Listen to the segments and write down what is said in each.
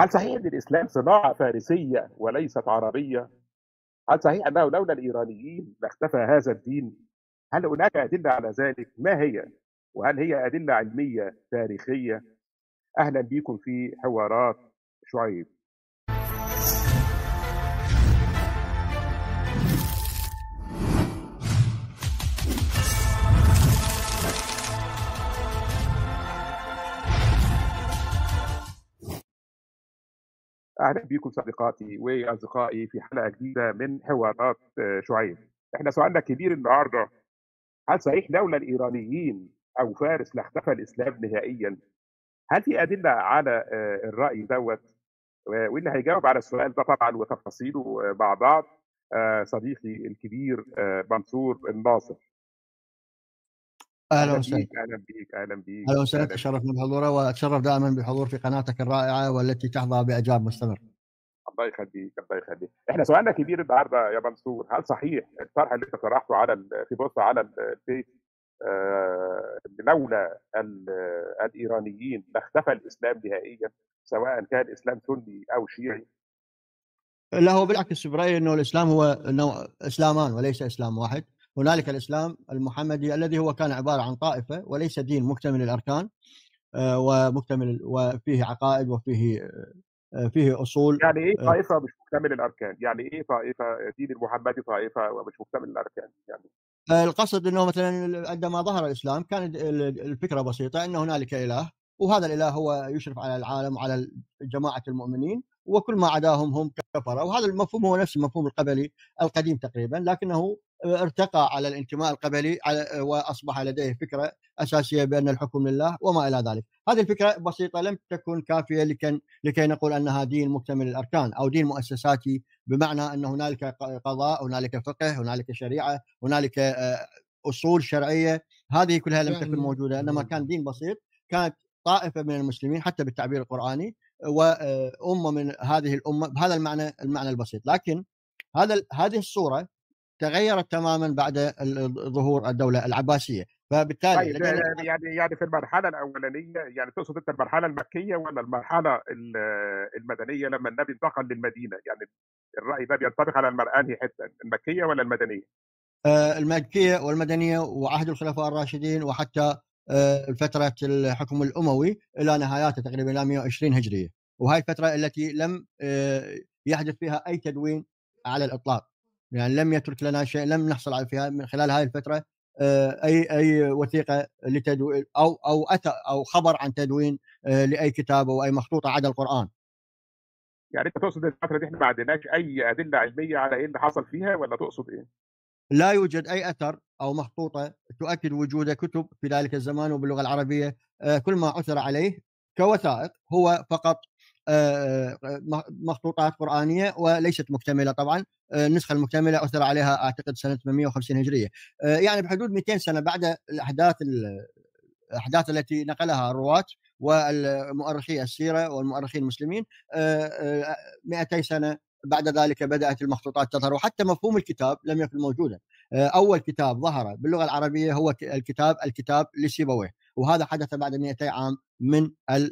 هل صحيح ان الاسلام صناعه فارسيه وليست عربيه؟ هل صحيح انه لولا الايرانيين لاختفى هذا الدين؟ هل هناك ادله على ذلك؟ ما هي؟ وهل هي ادله علميه تاريخيه؟ اهلا بكم في حوارات شعيب. اهلا بكم صديقاتي واصدقائي في حلقه جديده من حوارات آه، شعيب. احنا سؤالنا كبير النهارده هل صحيح لولا الايرانيين او فارس لاختفى الاسلام نهائيا؟ هل في ادله على آه، الراي دوت؟ واللي هيجاوب على السؤال ده طبعا وتفاصيله آه، مع بعض صديقي الكبير منصور الناصر. اهلا وسهلا اهلا بك اهلا بك اهلا وسهلا تشرفنا بحضورك واتشرف دائما بالحضور في قناتك الرائعه والتي تحظى باعجاب مستمر الله يخليك الله يخليك احنا سؤالنا كبير النهارده يا منصور هل صحيح الطرح اللي انت طرحته على في بوست على الفيس آه لولا الايرانيين لاختفى الاسلام نهائيا سواء كان اسلام سني او شيعي لا هو بالعكس برايي انه الاسلام هو نوع اسلامان وليس اسلام واحد هنالك الاسلام المحمدي الذي هو كان عباره عن طائفه وليس دين مكتمل الاركان آه، ومكتمل وفيه عقائد وفيه آه، فيه اصول يعني ايه آه، طائفه مش مكتمل الاركان؟ يعني ايه طائفه دين المحمدي طائفه ومش مكتمل الاركان؟ يعني القصد انه مثلا عندما ظهر الاسلام كانت الفكره بسيطه ان هنالك اله وهذا الاله هو يشرف على العالم وعلى جماعه المؤمنين وكل ما عداهم هم كفره وهذا المفهوم هو نفس المفهوم القبلي القديم تقريبا لكنه ارتقى على الانتماء القبلي على واصبح لديه فكره اساسيه بان الحكم لله وما الى ذلك، هذه الفكره بسيطه لم تكن كافيه لكن لكي نقول انها دين مكتمل الاركان او دين مؤسساتي بمعنى ان هنالك قضاء، هنالك فقه، هنالك شريعه، هنالك آه، اصول شرعيه، هذه كلها لم تكن يعني موجوده انما كان دين بسيط كانت طائفه من المسلمين حتى بالتعبير القراني وامه آه، من هذه الامه بهذا المعنى المعنى البسيط، لكن هذا هذه الصوره تغيرت تماما بعد ظهور الدوله العباسيه فبالتالي طيب آه، يعني يعني في المرحله الاولانيه يعني تقصد انت المرحله المكيه ولا المرحله المدنيه لما النبي انتقل للمدينه يعني الراي ده بينطبق على المراه حتى المكيه ولا المدنيه؟ آه، المكيه والمدنيه وعهد الخلفاء الراشدين وحتى آه، فتره الحكم الاموي الى نهاياته تقريبا الى 120 هجريه وهي الفتره التي لم يحدث فيها اي تدوين على الاطلاق يعني لم يترك لنا شيء لم نحصل على في من خلال هذه الفتره آه، اي اي وثيقه لتدوين او او اتى او خبر عن تدوين آه، لاي كتاب او اي مخطوطه عدا القران. يعني انت تقصد الفتره دي احنا ما عندناش اي ادله علميه على ايه اللي حصل فيها ولا تقصد ايه؟ لا يوجد اي اثر او مخطوطه تؤكد وجود كتب في ذلك الزمان وباللغه العربيه آه، كل ما عثر عليه كوثائق هو فقط آه، آه، آه، مخطوطات قرانيه وليست مكتمله طبعا النسخه المكتمله اثر عليها اعتقد سنه 850 هجريه يعني بحدود 200 سنه بعد الاحداث الاحداث التي نقلها الرواه والمؤرخي السيره والمؤرخين المسلمين 200 سنه بعد ذلك بدات المخطوطات تظهر وحتى مفهوم الكتاب لم يكن موجودا اول كتاب ظهر باللغه العربيه هو الكتاب الكتاب لسيبويه وهذا حدث بعد 200 عام من آه، إيه.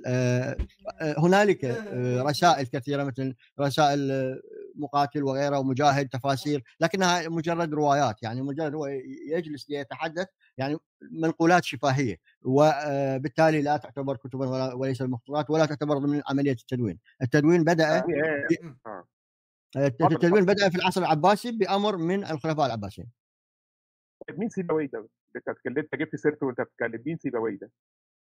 آه، هنالك آه، إيه. رسائل كثيره مثل رسائل مقاتل وغيره ومجاهد تفاسير لكنها مجرد روايات يعني مجرد هو يجلس ليتحدث يعني منقولات شفاهيه وبالتالي لا تعتبر كتبا وليس مخطوطات ولا تعتبر ضمن عمليه التدوين التدوين بدا إيه، التدوين بدا في العصر العباسي بامر من الخلفاء العباسيين مين سيباوي ده؟ اللي انت جبت سيرته وانت بتتكلم مين سيباوي ده؟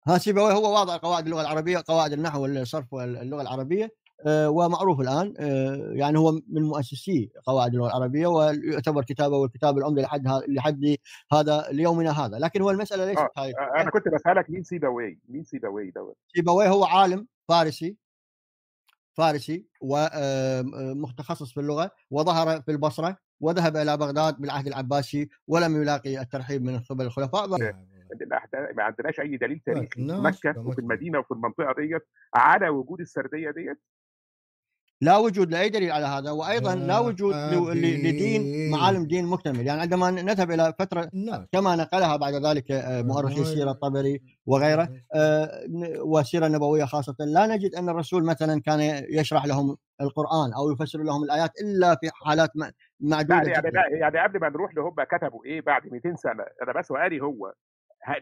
ها سيباوي هو واضع قواعد اللغه العربيه قواعد النحو والصرف واللغه العربيه آه، ومعروف الان آه، يعني هو من مؤسسي قواعد اللغه العربيه ويعتبر كتابه والكتاب العمده لحد لحد هذا ليومنا هذا لكن هو المساله ليست آه هاي آه، انا كنت بسالك مين سيباوي مين سيباوي دوت سيباوي هو عالم فارسي فارسي ومتخصص في اللغه وظهر في البصره وذهب إلى بغداد بالعهد العباسي ولم يلاقي الترحيب من قبل الخلفاء يعني ما عندناش اي دليل تاريخي في مكه وفي المدينه وفي المنطقه ديت على وجود السرديه ديت لا وجود لاي دليل على هذا وايضا لا وجود لدين معالم دين مكتمل يعني عندما نذهب الى فتره نعم. كما نقلها بعد ذلك آه، آه، مؤرخي السيره الطبري وغيره نعم. آه، والسيره النبويه خاصه لا نجد ان الرسول مثلا كان يشرح لهم القران او يفسر لهم الايات الا في حالات معدوده يعني لا يعني قبل ما نروح لهم كتبوا ايه بعد 200 سنه انا بس سؤالي هو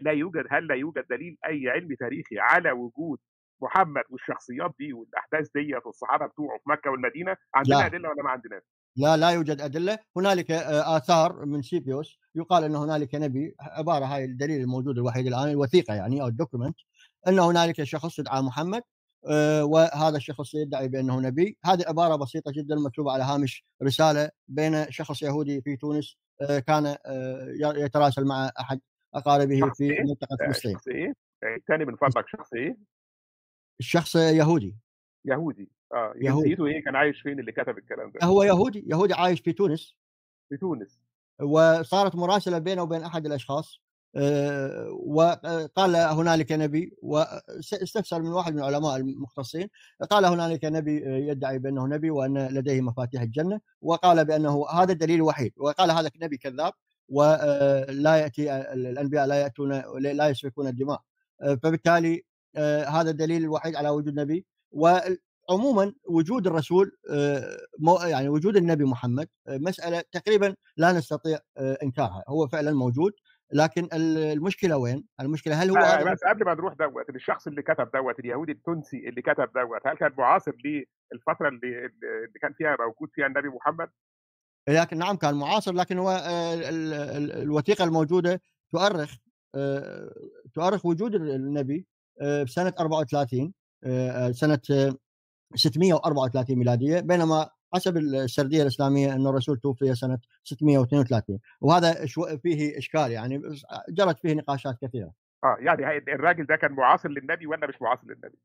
لا يوجد هل لا يوجد دليل اي علمي تاريخي على وجود محمد والشخصيات دي والاحداث ديت والصحابه بتوعه في مكه والمدينه عندنا لا. ادله ولا ما عندناش؟ لا لا يوجد ادله، هنالك آه، اثار من سيبيوس يقال ان هنالك نبي عباره هاي الدليل الموجود الوحيد الان الوثيقه يعني او الدوكيمنت ان هنالك شخص يدعى محمد آه، وهذا الشخص يدعي بانه نبي، هذه عباره بسيطه جدا مكتوبه على هامش رساله بين شخص يهودي في تونس آه، كان آه، يتراسل مع احد اقاربه في منطقه فلسطين. شخص يعني ثاني من فضلك شخص ايه؟ الشخص يهودي يهودي اه يهوديته ايه كان عايش فين اللي كتب الكلام ده؟ هو يهودي يهودي عايش في تونس في تونس وصارت مراسله بينه وبين احد الاشخاص آه، وقال هنالك نبي واستفسر من واحد من العلماء المختصين قال هنالك نبي آه، يدعي بانه نبي وان لديه مفاتيح الجنه وقال بانه هذا الدليل الوحيد وقال هذا نبي كذاب ولا آه، ياتي الانبياء لا ياتون لا يسفكون الدماء فبالتالي هذا الدليل الوحيد على وجود نبي وعموما وجود الرسول يعني وجود النبي محمد مساله تقريبا لا نستطيع انكارها هو فعلا موجود لكن المشكله وين؟ المشكله هل هو آه بس قبل ما نروح دوت الشخص اللي كتب دوت اليهودي التونسي اللي كتب دوت هل كان معاصر للفتره اللي اللي كان فيها موجود فيها النبي محمد؟ لكن نعم كان معاصر لكن هو آه، الوثيقه الموجوده تؤرخ آه، تؤرخ وجود النبي آه، بسنه 34 سنه 634 ميلاديه بينما حسب السرديه الاسلاميه ان الرسول توفي سنه 632 وهذا شو فيه اشكال يعني جرت فيه نقاشات كثيره. اه يعني الراجل ده كان معاصر للنبي ولا مش معاصر للنبي؟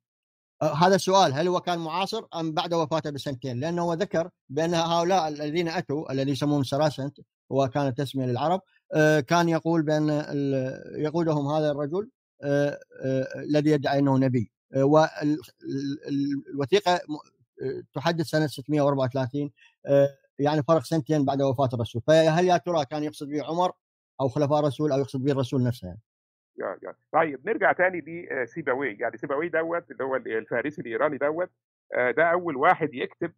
آه، هذا السؤال هل هو كان معاصر ام بعد وفاته بسنتين؟ لانه هو ذكر بان هؤلاء الذين اتوا الذي يسمون سراسنت وكانت تسميه للعرب آه، كان يقول بان يقودهم هذا الرجل آه، الذي يدعي انه نبي والوثيقه تحدث سنه 634 آه، يعني فرق سنتين بعد وفاه الرسول فهل يا ترى كان يقصد به عمر او خلفاء الرسول او يقصد به الرسول نفسه يعني. طيب نرجع تاني لسيبوي آه، يعني سيبوي دوت اللي هو الفارسي الايراني دوت آه، ده اول واحد يكتب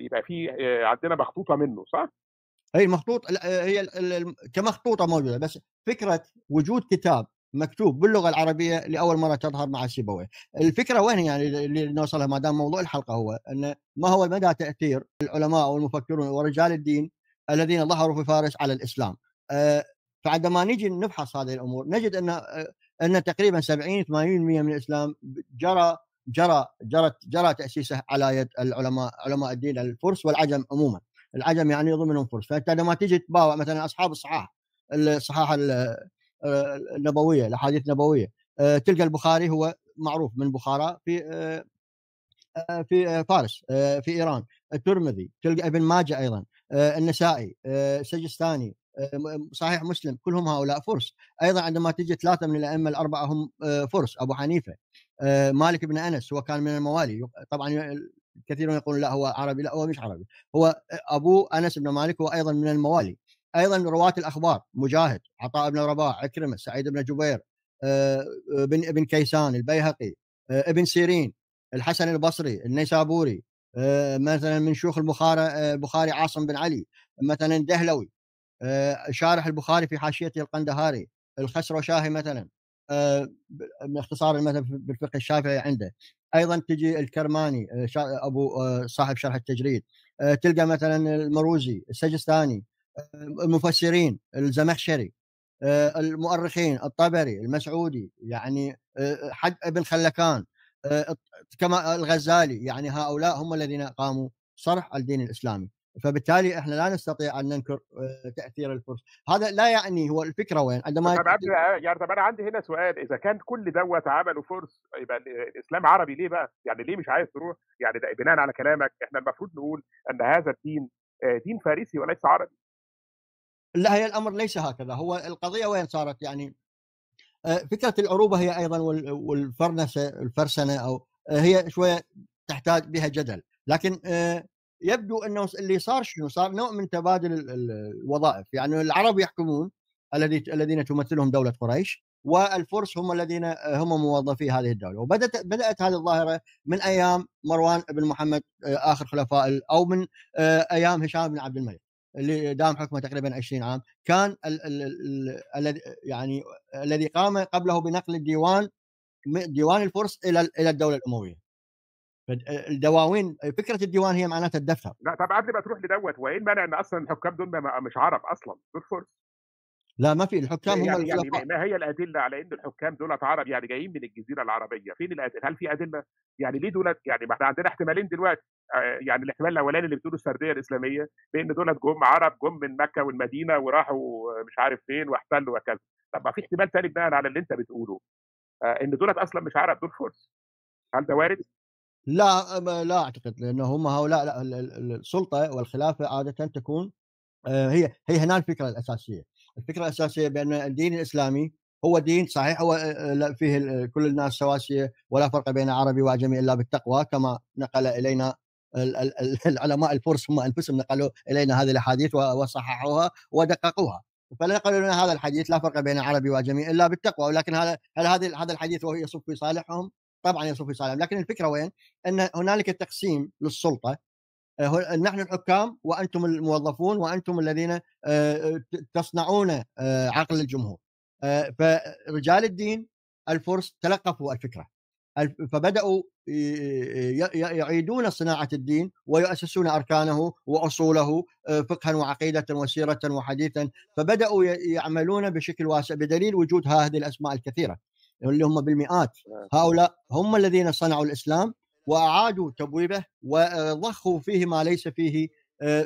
يبقى في عندنا مخطوطه منه صح؟ اي مخطوط هي كمخطوطه موجوده بس فكره وجود كتاب مكتوب باللغه العربيه لاول مره تظهر مع سيبويه الفكره وين يعني اللي نوصلها ما دام موضوع الحلقه هو ان ما هو مدى تاثير العلماء والمفكرون ورجال الدين الذين ظهروا في فارس على الاسلام آه، فعندما نجي نفحص هذه الامور نجد ان آه، ان تقريبا 70 80% من الاسلام جرى جرى جرت جرى تاسيسه على يد العلماء علماء الدين الفرس والعجم عموما العجم يعني ضمنهم فرس فانت لما تيجي تباوع مثلا اصحاب الصحاح الصحاح النبويه آه، الاحاديث النبويه آه، تلقى البخاري هو معروف من بخارى في آه، في فارس في ايران الترمذي تلقى ابن ماجه ايضا النسائي سجستاني صحيح مسلم كلهم هؤلاء فرس ايضا عندما تجي ثلاثه من الائمه الاربعه هم فرس ابو حنيفه مالك بن انس هو كان من الموالي طبعا كثيرون يقولون لا هو عربي لا هو مش عربي هو ابو انس بن مالك هو ايضا من الموالي ايضا رواه الاخبار مجاهد عطاء بن رباح عكرمه سعيد بن جبير ابن آه، ابن كيسان البيهقي آه، ابن سيرين الحسن البصري النيسابوري آه، مثلا من شيوخ البخاري البخاري عاصم بن علي مثلا دهلوي شارح البخاري في حاشيته القندهاري الخسروشاهي مثلا باختصار المذهب بالفقه الشافعي عنده ايضا تجي الكرماني ابو صاحب شرح التجريد تلقى مثلا المروزي السجستاني آه، المفسرين الزمخشري آه، المؤرخين الطبري المسعودي يعني آه، حد ابن خلكان كما الغزالي يعني هؤلاء هم الذين قاموا صرح الدين الاسلامي فبالتالي احنا لا نستطيع ان ننكر تاثير الفرس هذا لا يعني هو الفكره وين عندما طب يعني طب انا عندي هنا سؤال اذا كان كل دوت عمله فرس يبقى الاسلام عربي ليه بقى يعني ليه مش عايز تروح يعني بناء على كلامك احنا المفروض نقول ان هذا الدين دين فارسي وليس عربي لا هي الامر ليس هكذا هو القضيه وين صارت يعني آه، فكره العروبه هي ايضا والفرنسه الفرسنه او آه، هي شويه تحتاج بها جدل لكن آه، يبدو انه اللي صار شنو صار نوع من تبادل الوظائف يعني العرب يحكمون الذي الذين تمثلهم دوله قريش والفرس هم الذين هم موظفي هذه الدوله وبدات بدات هذه الظاهره من ايام مروان بن محمد اخر خلفاء او من ايام هشام بن عبد الملك اللي دام حكمه تقريبا 20 عام كان الذي يعني الذي قام قبله بنقل الديوان ديوان الفرس الى الى الدوله الامويه الدواوين فكره الديوان هي معناتها الدفتر لا طب قبل ما تروح لدوت وايه المانع ان اصلا الحكام دول مش عرب اصلا دول فرس لا ما في الحكام إيه، هم يعني, يعني ما هي الادله على ان الحكام دول عرب يعني جايين من الجزيره العربيه فين الادله هل في ادله يعني ليه دولت يعني ما احنا عندنا احتمالين دلوقتي آه، يعني الاحتمال الاولاني اللي بتقوله السرديه الاسلاميه بان دولت جم عرب جم من مكه والمدينه وراحوا مش عارف فين واحتلوا وكذا طب ما في احتمال ثاني بناء على اللي انت بتقوله آه، ان دولت اصلا مش عرب دول فرس هل ده وارد؟ لا لا اعتقد لانه هم هؤلاء لا السلطه والخلافه عاده تكون آه، هي هي هنا الفكره الاساسيه الفكره الاساسيه بان الدين الاسلامي هو دين صحيح هو فيه كل الناس سواسيه ولا فرق بين عربي واعجمي الا بالتقوى كما نقل الينا العلماء الفرس هم انفسهم نقلوا الينا هذه الاحاديث وصححوها ودققوها فلا يقولوا لنا هذا الحديث لا فرق بين عربي واعجمي الا بالتقوى ولكن هذا هل هذا هذا الحديث وهو يصب في صالحهم؟ طبعا يصب في صالحهم لكن الفكره وين؟ ان هنالك تقسيم للسلطه آه، نحن الحكام وانتم الموظفون وانتم الذين آه، تصنعون آه، عقل الجمهور فرجال الدين الفرس تلقفوا الفكره فبداوا يعيدون صناعه الدين ويؤسسون اركانه واصوله فقها وعقيده وسيره وحديثا فبداوا يعملون بشكل واسع بدليل وجود هذه الاسماء الكثيره اللي هم بالمئات نعم. هؤلاء هم الذين صنعوا الاسلام واعادوا تبويبه وضخوا فيه ما ليس فيه آه،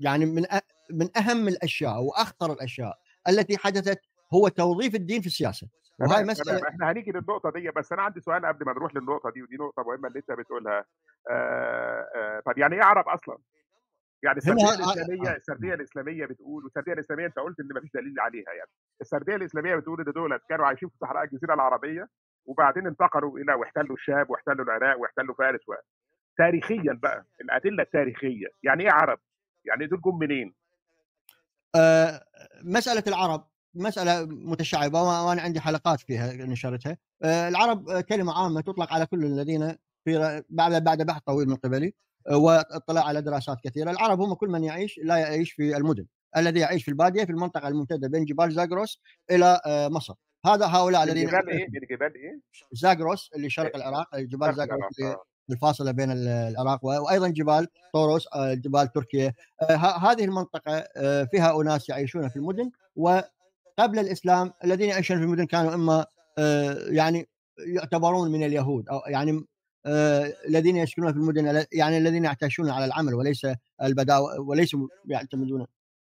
يعني من من اهم الاشياء واخطر الاشياء التي حدثت هو توظيف الدين في السياسه وهاي مساله احنا هنيجي للنقطه دي بس انا عندي سؤال قبل ما نروح للنقطه دي ودي نقطه مهمه اللي انت بتقولها آه، آه، طب يعني ايه عرب اصلا؟ يعني السرديه الاسلاميه السرديه الاسلاميه بتقول والسرديه الاسلاميه انت قلت ان مفيش دليل عليها يعني السرديه الاسلاميه بتقول ان دول كانوا عايشين في صحراء الجزيره العربيه وبعدين انتقلوا الى واحتلوا الشام واحتلوا العراق واحتلوا فارس و... تاريخيا بقى الادله التاريخيه يعني ايه عرب؟ يعني دول جم منين؟ آه مساله العرب مسألة متشعبة وأنا عندي حلقات فيها نشرتها آه العرب آه، كلمة عامة تطلق على كل الذين في بعد بعد بحث طويل من قبلي آه، واطلاع على دراسات كثيرة العرب هم كل من يعيش لا يعيش في المدن الذي يعيش في البادية في المنطقة الممتدة بين جبال زاغروس إلى آه، مصر هذا هؤلاء الذين جبال إيه؟, إيه؟, إيه،, ايه جبال ايه؟ زاغروس اللي شرق آه. العراق جبال زاغروس الفاصله بين العراق وايضا جبال طوروس آه، جبال تركيا آه، هذه المنطقه فيها اناس يعيشون في المدن وقبل الاسلام الذين يعيشون في المدن كانوا اما يعني يعتبرون من اليهود او يعني الذين يسكنون في المدن يعني الذين يعتشون على العمل وليس البداوه وليسوا يعتمدون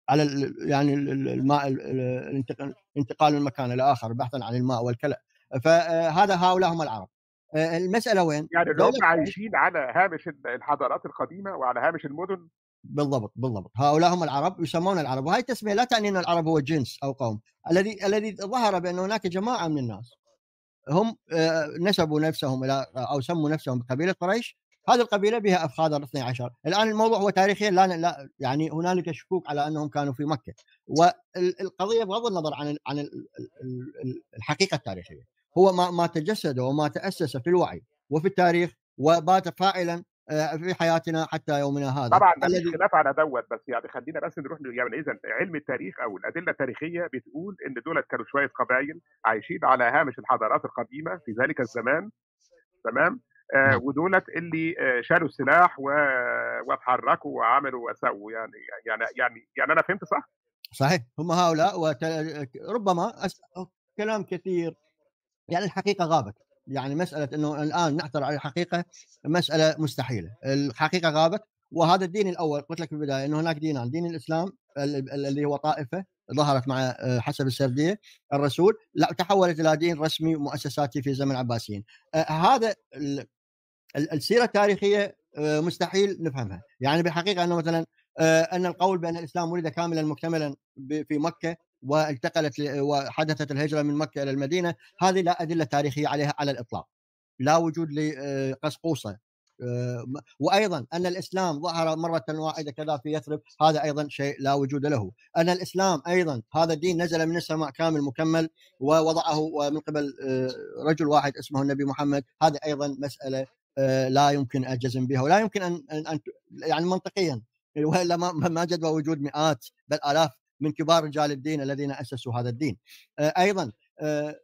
على يعني الماء الانتقال من مكان الى اخر بحثا عن الماء والكلى فهذا آه، هؤلاء هم العرب آه، المساله وين؟ يعني اللي هم عايشين على هامش الحضارات القديمه وعلى هامش المدن بالضبط بالضبط هؤلاء هم العرب يسمون العرب وهي التسميه لا تعني ان العرب هو جنس او قوم الذي الذي ظهر بان هناك جماعه من الناس هم آه، نسبوا نفسهم الى او سموا نفسهم بقبيله قريش هذه القبيله بها الاثني 12 الان الموضوع هو تاريخيا لا, لا يعني هنالك شكوك على انهم كانوا في مكه والقضيه بغض النظر عن عن الحقيقه التاريخيه هو ما ما تجسد وما تاسس في الوعي وفي التاريخ وبات فاعلا آه، في حياتنا حتى يومنا هذا طبعا الذي خلاف على دوت بس يعني خلينا بس نروح يعني اذا علم التاريخ او الادله التاريخيه بتقول ان دولت كانوا شويه قبائل عايشين على هامش الحضارات القديمه في ذلك الزمان تمام نعم. ودولت اللي آه، شالوا السلاح واتحركوا وعملوا وسووا يعني يعني يعني يعني انا فهمت صح؟ صحيح هم هؤلاء وربما أس... كلام كثير يعني الحقيقه غابت يعني مساله انه الان نعثر على الحقيقه مساله مستحيله الحقيقه غابت وهذا الدين الاول قلت لك في البدايه انه هناك دينان دين الاسلام اللي هو طائفه ظهرت مع آه، حسب السرديه الرسول لا تحولت الى دين رسمي مؤسساتي في زمن العباسيين آه، هذا السيره التاريخيه آه، مستحيل نفهمها يعني بحقيقه انه مثلا آه، ان القول بان الاسلام ولد كاملا مكتملا في مكه وانتقلت وحدثت الهجره من مكه الى المدينه هذه لا ادله تاريخيه عليها على الاطلاق لا وجود لقسقوصه آه، وايضا ان الاسلام ظهر مره واحده كذا في يثرب هذا ايضا شيء لا وجود له ان الاسلام ايضا هذا الدين نزل من السماء كامل مكمل ووضعه من قبل رجل واحد اسمه النبي محمد هذا ايضا مساله آه، لا يمكن اجزم بها ولا يمكن ان ان يعني منطقيا يعني والا ما جدوى وجود مئات بل الاف من كبار رجال الدين الذين اسسوا هذا الدين. آه، ايضا آه،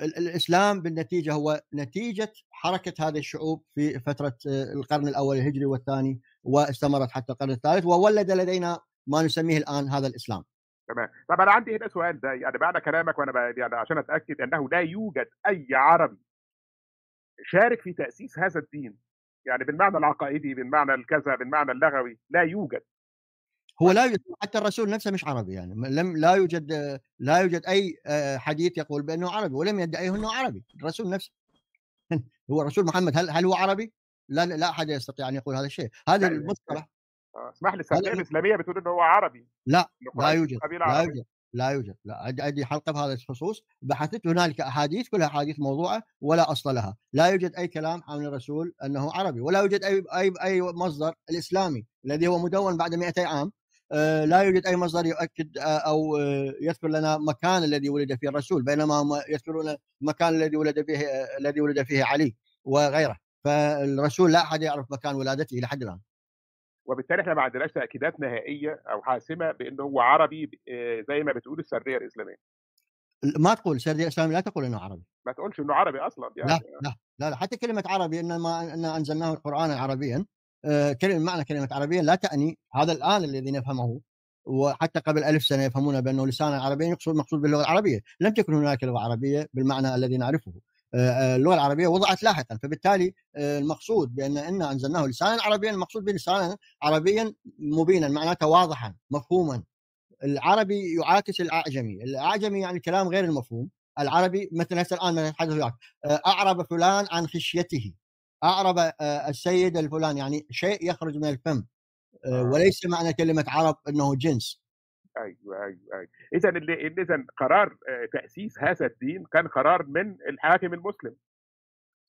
الاسلام بالنتيجه هو نتيجه حركه هذه الشعوب في فتره القرن الاول الهجري والثاني واستمرت حتى القرن الثالث وولد لدينا ما نسميه الان هذا الاسلام. تمام طب انا عندي هنا سؤال ده يعني بعد كلامك وانا يعني عشان اتاكد انه لا يوجد اي عربي شارك في تاسيس هذا الدين يعني بالمعنى العقائدي بالمعنى الكذا بالمعنى اللغوي لا يوجد هو لا يوجد حتى الرسول نفسه مش عربي يعني لم لا يوجد لا يوجد اي آه، حديث يقول بانه عربي ولم يدعيه انه عربي الرسول نفسه هو الرسول محمد هل هل هو عربي؟ لا لا احد يستطيع ان يقول هذا الشيء هذا يعني المصطلح آه، اسمح لي الاسلاميه بتقول انه هو عربي لا لا يوجد لا يوجد لا يوجد لا عندي حلقه بهذا الخصوص بحثت هنالك احاديث كلها احاديث موضوعه ولا اصل لها لا يوجد اي كلام عن الرسول انه عربي ولا يوجد اي اي اي مصدر الاسلامي الذي هو مدون بعد 200 عام آه، لا يوجد اي مصدر يؤكد آه، او آه، يذكر لنا مكان الذي ولد فيه الرسول بينما هم يذكرون المكان الذي ولد فيه الذي ولد فيه علي وغيره فالرسول لا احد يعرف مكان ولادته الى حد الان وبالتالي احنا ما عندناش تاكيدات نهائيه او حاسمه بانه هو عربي آه، زي ما بتقول السرديه الاسلاميه ما تقول السرديه الاسلاميه لا تقول انه عربي ما تقولش انه عربي اصلا يعني لا لا لا, لا حتى كلمه عربي انما ان انزلناه القران عربيا آه، كلمه معنى كلمه عربيا لا تعني هذا الان الذي نفهمه وحتى قبل ألف سنة يفهمون بأنه لسان العربي يقصد مقصود باللغة العربية لم تكن هناك لغة عربية بالمعنى الذي نعرفه آه، آه، اللغه العربيه وضعت لاحقا فبالتالي آه، المقصود بان انا انزلناه لسانا عربيا المقصود به لسانا عربيا مبينا معناته واضحا مفهوما العربي يعاكس الاعجمي، الاعجمي يعني كلام غير المفهوم، العربي مثل هسه الان نتحدث وياك اعرب فلان عن خشيته اعرب السيد الفلان يعني شيء يخرج من الفم وليس معنى كلمه عرب انه جنس ايوه ايوه ايوه اذا اذا قرار آه، تاسيس هذا الدين كان قرار من الحاكم المسلم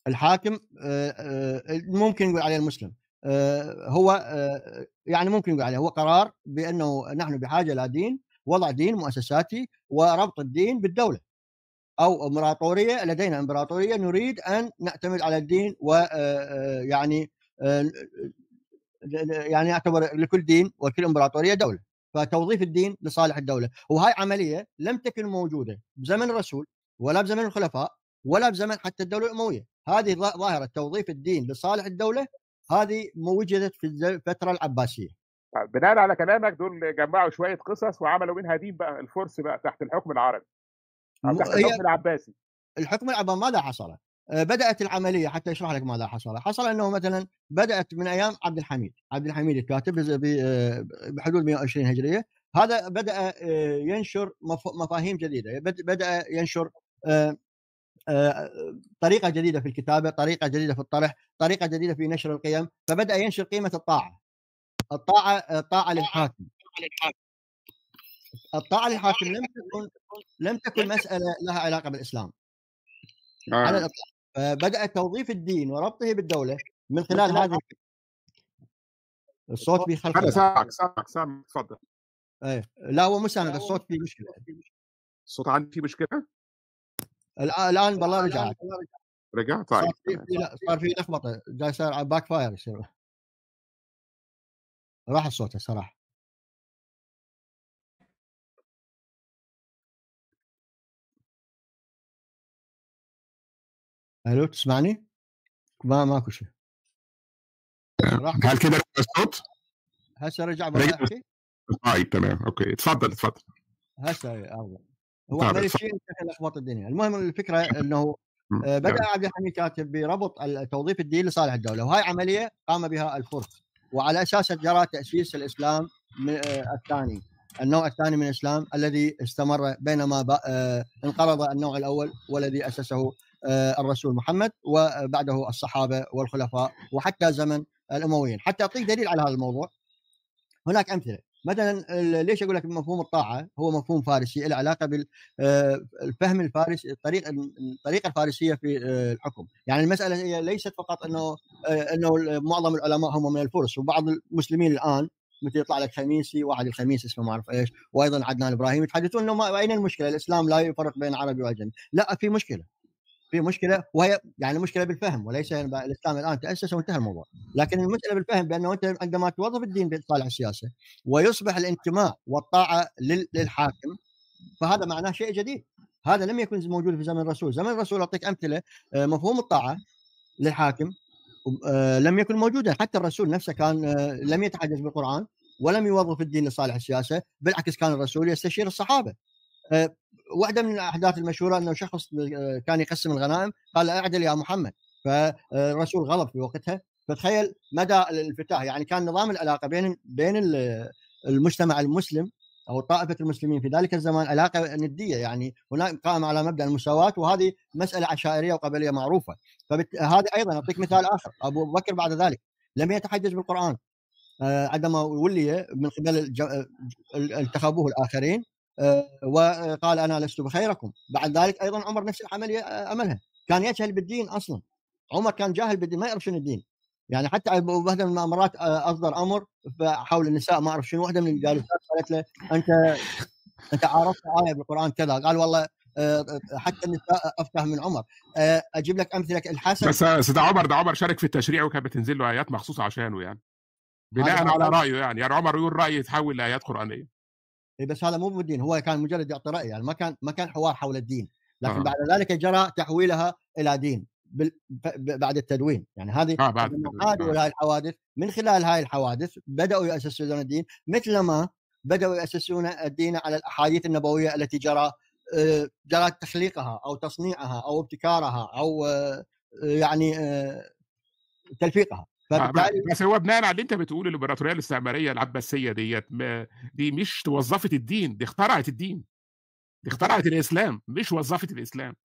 الحاكم آه، آه، ممكن نقول عليه المسلم هو يعني ممكن نقول عليه هو قرار بانه نحن بحاجه لدين وضع دين مؤسساتي وربط الدين بالدوله او امبراطوريه لدينا امبراطوريه نريد ان نعتمد على الدين ويعني يعني يعتبر يعني لكل دين وكل امبراطوريه دوله فتوظيف الدين لصالح الدوله وهاي عمليه لم تكن موجوده بزمن الرسول ولا بزمن الخلفاء ولا بزمن حتى الدوله الامويه هذه ظاهره توظيف الدين لصالح الدوله هذه وجدت في الفتره العباسيه طيب، بناء على كلامك دول جمعوا شويه قصص وعملوا منها دين بقى الفرس بقى تحت الحكم العربي تحت الحكم العباسي الحكم العباسي ماذا حصل؟ آه، بدات العمليه حتى اشرح لك ماذا حصل حصل انه مثلا بدات من ايام عبد الحميد عبد الحميد الكاتب آه، بحدود 120 هجريه هذا بدا آه، ينشر مفاهيم جديده بدا ينشر طريقه جديده في الكتابه طريقه جديده في الطرح طريقه جديده في نشر القيم فبدا ينشر قيمه الطاعه الطاعه الطاعه للحاكم الطاعه للحاكم لم تكن لم تكن مساله لها علاقه بالاسلام على الاطلاق فبدأ توظيف الدين وربطه بالدولة من خلال هذه الصوت في بيخلق انا سامعك سامعك سامعك تفضل ايه لا هو مو سامعك الصوت فيه مشكله الصوت عندي فيه مشكله؟ الان والله رجع رجع طيب،, طيب لا صار في لخبطه جاي صار باك فاير يصير راح الصوت الصراحه الو تسمعني؟ ما ماكو شيء هل كده الصوت؟ هسه رجع مره طيب تمام اوكي تفضل تفضل هسه افضل إيه، هو عمليه شيء لخبط الدنيا المهم الفكره انه آه، بدا عبد الحميد كاتب بربط توظيف الدين لصالح الدوله وهاي عمليه قام بها الفرس وعلى اساسها جرى تاسيس الاسلام آه، الثاني النوع الثاني من الاسلام الذي استمر بينما آه، انقرض النوع الاول والذي اسسه آه، الرسول محمد وبعده الصحابه والخلفاء وحتى زمن الامويين، حتى اعطيك دليل على هذا الموضوع. هناك امثله، مثلا ليش اقول لك مفهوم الطاعه هو مفهوم فارسي له علاقه بالفهم آه، الفارسي الطريقه الطريقه الفارسيه في آه، الحكم، يعني المساله هي ليست فقط انه انه معظم العلماء هم من الفرس وبعض المسلمين الان مثل يطلع لك خميسي واحد الخميس اسمه ما اعرف ايش وايضا عدنان ابراهيم يتحدثون انه اين المشكله الاسلام لا يفرق بين عربي واجنبي لا في مشكله في مشكله وهي يعني مشكله بالفهم وليس يعني الاسلام الان تاسس وانتهى الموضوع، لكن المشكله بالفهم بانه انت عندما توظف الدين بصالح السياسه ويصبح الانتماء والطاعه للحاكم فهذا معناه شيء جديد، هذا لم يكن موجود في زمن الرسول، زمن الرسول اعطيك امثله آه، مفهوم الطاعه للحاكم آه، لم يكن موجودا حتى الرسول نفسه كان آه، لم يتحدث بالقران ولم يوظف الدين لصالح السياسه، بالعكس كان الرسول يستشير الصحابه آه، واحده من الاحداث المشهوره انه شخص آه، كان يقسم الغنائم قال اعدل يا محمد فالرسول آه، غلط في وقتها فتخيل مدى الانفتاح يعني كان نظام العلاقه بين بين المجتمع المسلم او طائفه المسلمين في ذلك الزمان علاقه نديه يعني هناك قائم على مبدا المساواه وهذه مساله عشائريه وقبليه معروفه فهذا ايضا اعطيك مثال اخر ابو بكر بعد ذلك لم يتحجج بالقران عندما ولي من قبل انتخبوه الاخرين وقال انا لست بخيركم بعد ذلك ايضا عمر نفس العمليه عملها كان يجهل بالدين اصلا عمر كان جاهل بالدين ما يعرف شنو الدين يعني حتى واحده من المرات آه، اصدر امر حول النساء ما اعرف شنو واحده من الجالسات قالت له انت انت عرفت ايه بالقران كذا قال والله آه، آه، حتى النساء افقه من عمر اجيب لك امثله الحسن بس سيدنا عمر ده عمر شارك في التشريع وكانت بتنزل له ايات مخصوصه عشانه يعني بناء على رايه يعني يعني عمر يقول رايه يتحول لايات قرانيه اي بس هذا مو بالدين هو كان مجرد يعطي راي يعني ما كان ما كان حوار حول الدين لكن آه. بعد ذلك جرى تحويلها الى دين بعد التدوين يعني هذه آه بعد هذه نعم. هاي الحوادث من خلال هاي الحوادث بداوا يؤسسون الدين مثلما بداوا يؤسسون الدين على الاحاديث النبويه التي جرى آه، جرى تخليقها او تصنيعها او ابتكارها او آه، يعني آه، تلفيقها بس هو بناء على اللي انت بتقول الامبراطوريه الاستعماريه العباسيه ديت دي مش وظفت الدين دي اخترعت الدين دي اخترعت الاسلام مش وظفت الاسلام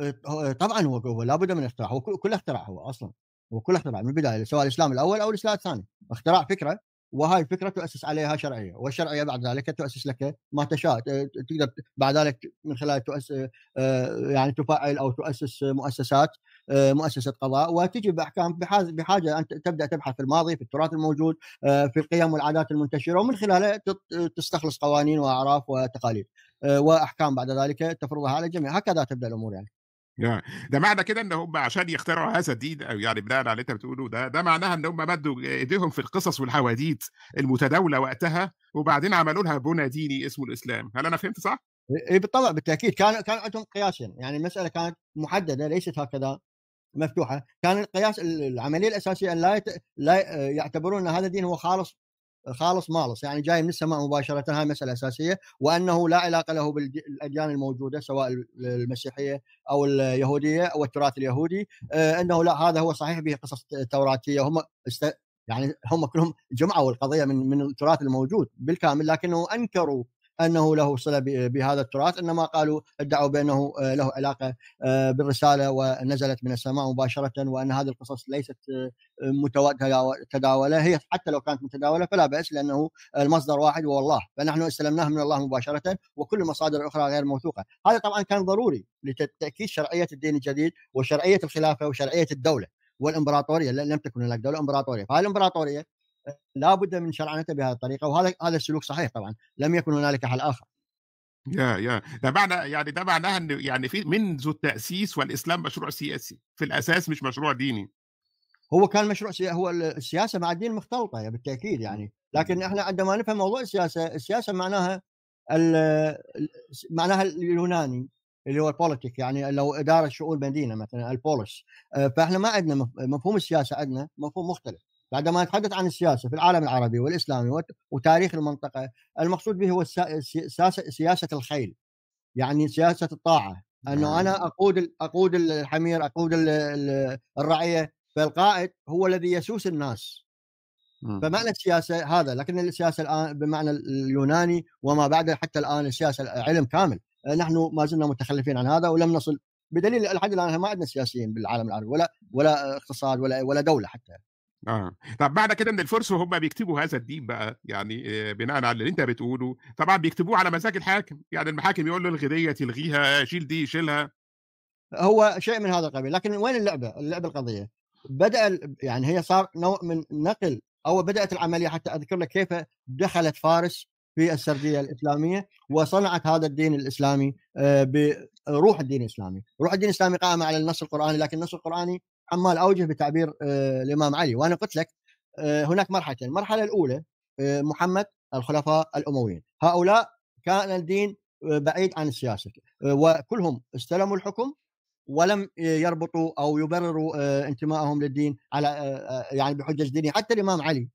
طيب، طبعا هو, هو لابد من اختراع هو كل اختراع هو اصلا هو كل اختراع من البدايه سواء الاسلام الاول او الاسلام الثاني اختراع فكره وهاي الفكره تؤسس عليها شرعيه والشرعيه بعد ذلك تؤسس لك ما تشاء تقدر بعد ذلك من خلال تؤسس آه، يعني تفعل او تؤسس مؤسسات آه، مؤسسه قضاء وتجب احكام بحاجه ان تبدا تبحث في الماضي في التراث الموجود آه، في القيم والعادات المنتشره ومن خلالها تستخلص قوانين واعراف وتقاليد آه، واحكام بعد ذلك تفرضها على الجميع هكذا تبدا الامور يعني نعم. ده معنى كده ان هم عشان يخترعوا هذا الدين او يعني بناء على اللي انت بتقوله ده ده معناها ان هم مدوا ايديهم في القصص والحواديت المتداوله وقتها وبعدين عملوا لها بنى ديني اسمه الاسلام، هل انا فهمت صح؟ اي بالطبع بالتاكيد كان كان عندهم قياس يعني المساله كانت محدده ليست هكذا مفتوحه كان القياس العمليه الاساسيه ان لا, لا آه، يعتبرون ان هذا الدين هو خالص خالص مالص يعني جاي من السماء مباشره هاي مساله اساسيه وانه لا علاقه له بالاديان الموجوده سواء المسيحيه او اليهوديه او التراث اليهودي آه، انه لا هذا هو صحيح به قصص توراتيه هم است... يعني هم كلهم جمعوا القضيه من من التراث الموجود بالكامل لكنه انكروا انه له صله بهذا التراث انما قالوا ادعوا بانه آه، له علاقه آه، بالرساله ونزلت من السماء مباشره وان هذه القصص ليست آه، متداوله هي حتى لو كانت متداوله فلا باس لانه المصدر واحد هو الله فنحن استلمناه من الله مباشره وكل المصادر الاخرى غير موثوقه هذا طبعا كان ضروري لتاكيد شرعيه الدين الجديد وشرعيه الخلافه وشرعيه الدوله والامبراطوريه لم تكن هناك دوله امبراطوريه فهذه الامبراطوريه لا بد من شرعنته بهذه الطريقه وهذا هذا السلوك صحيح طبعا لم يكن هنالك حل اخر يا يا ده معنى يعني ده معناها ان يعني في منذ التاسيس والاسلام مشروع سياسي في الاساس مش مشروع ديني هو كان مشروع سيا... هو السياسه مع الدين مختلطه يعني بالتاكيد يعني لكن احنا عندما نفهم موضوع السياسه السياسه معناها ال... معناها اليوناني اللي هو البوليتيك يعني لو اداره شؤون مدينه مثلا البوليس آه، فاحنا ما عندنا مفهوم السياسه عندنا مفهوم مختلف بعدما نتحدث عن السياسه في العالم العربي والاسلامي وتاريخ المنطقه المقصود به هو سياسه الخيل يعني سياسه الطاعه انه نعم. انا اقود اقود الحمير اقود الرعيه فالقائد هو الذي يسوس الناس فمعنى السياسه هذا لكن السياسه الان بمعنى اليوناني وما بعد حتى الان السياسه علم كامل نحن ما زلنا متخلفين عن هذا ولم نصل بدليل لحد الان ما عندنا سياسيين بالعالم العربي ولا ولا اقتصاد ولا ولا دوله حتى آه. طب بعد كده من الفرس وهم بيكتبوا هذا الدين بقى، يعني آه، بناءً على اللي أنت بتقوله، طبعًا بيكتبوه على مزاج الحاكم، يعني المحاكم يقول له الغِ تلغيها شيل دي، يشيلها. هو شيء من هذا القبيل، لكن وين اللعبة؟ اللعبة القضية، بدأ يعني هي صار نوع من نقل أو بدأت العملية حتى أذكر لك كيف دخلت فارس في السردية الإسلامية وصنعت هذا الدين الإسلامي آه، بروح الدين الإسلامي، روح الدين الإسلامي قائمة على النص القرآني، لكن النص القرآني عمال اوجه بتعبير آه، الامام علي وانا قلت لك آه، هناك مرحلتين المرحله الاولى آه، محمد الخلفاء الامويين هؤلاء كان الدين بعيد عن السياسه وكلهم استلموا الحكم ولم يربطوا او يبرروا انتمائهم للدين على يعني بحجج دينيه حتى الامام علي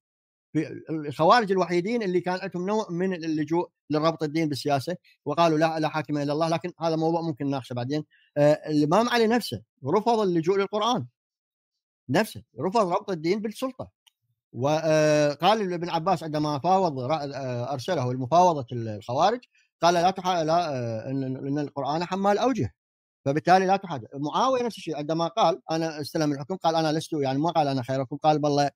الخوارج الوحيدين اللي كان عندهم نوع من اللجوء لربط الدين بالسياسه وقالوا لا لا حاكم الا الله لكن هذا موضوع ممكن نناقشه بعدين الامام علي نفسه رفض اللجوء للقران نفسه رفض ربط الدين بالسلطه وقال آه، ابن عباس عندما فاوض آه، ارسله لمفاوضه الخوارج قال لا تحا لا آه، ان القران حمال اوجه فبالتالي لا تحاجه معاويه نفس الشيء عندما قال انا استلم الحكم قال انا لست يعني ما قال انا خيركم قال بالله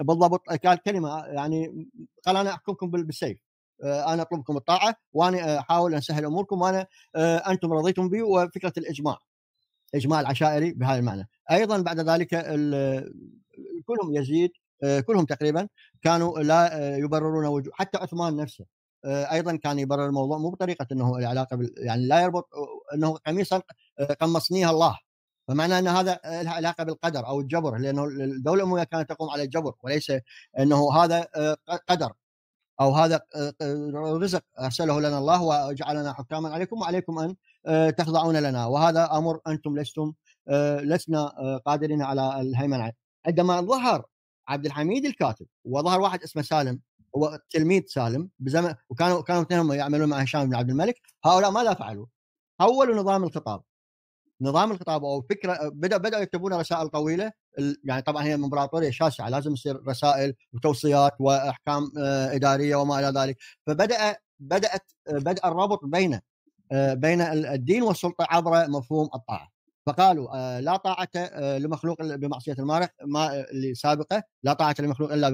بالضبط قال كلمه يعني قال انا احكمكم بالسيف انا اطلبكم الطاعه وانا احاول ان اسهل اموركم وانا انتم رضيتم بي وفكره الاجماع اجماع العشائري بهذا المعنى ايضا بعد ذلك كلهم يزيد كلهم تقريبا كانوا لا يبررون وجود حتى عثمان نفسه آه، ايضا كان يبرر الموضوع مو بطريقه انه العلاقه بال... يعني لا يربط انه قميصا قمصنيها الله فمعنى ان هذا له علاقه بالقدر او الجبر لانه الدوله الامويه كانت تقوم على الجبر وليس انه هذا آه، قدر او هذا آه، رزق ارسله لنا الله وجعلنا حكاما عليكم وعليكم ان آه، تخضعون لنا وهذا امر انتم لستم آه، لسنا آه، قادرين على الهيمنه عليه عندما ظهر عبد الحميد الكاتب وظهر واحد اسمه سالم هو تلميذ سالم بزمن وكانوا كانوا اثنينهم يعملون مع هشام بن عبد الملك هؤلاء ماذا فعلوا؟ حولوا نظام الخطاب نظام الخطاب او فكره بدا بداوا يكتبون رسائل طويله يعني طبعا هي امبراطوريه شاسعه لازم يصير رسائل وتوصيات واحكام اداريه وما الى ذلك فبدا بدات بدا الربط بين آه، بين الدين والسلطه عبر مفهوم الطاعه فقالوا آه، لا طاعه آه، لمخلوق بمعصيه المالك ما سابقه لا طاعه لمخلوق الا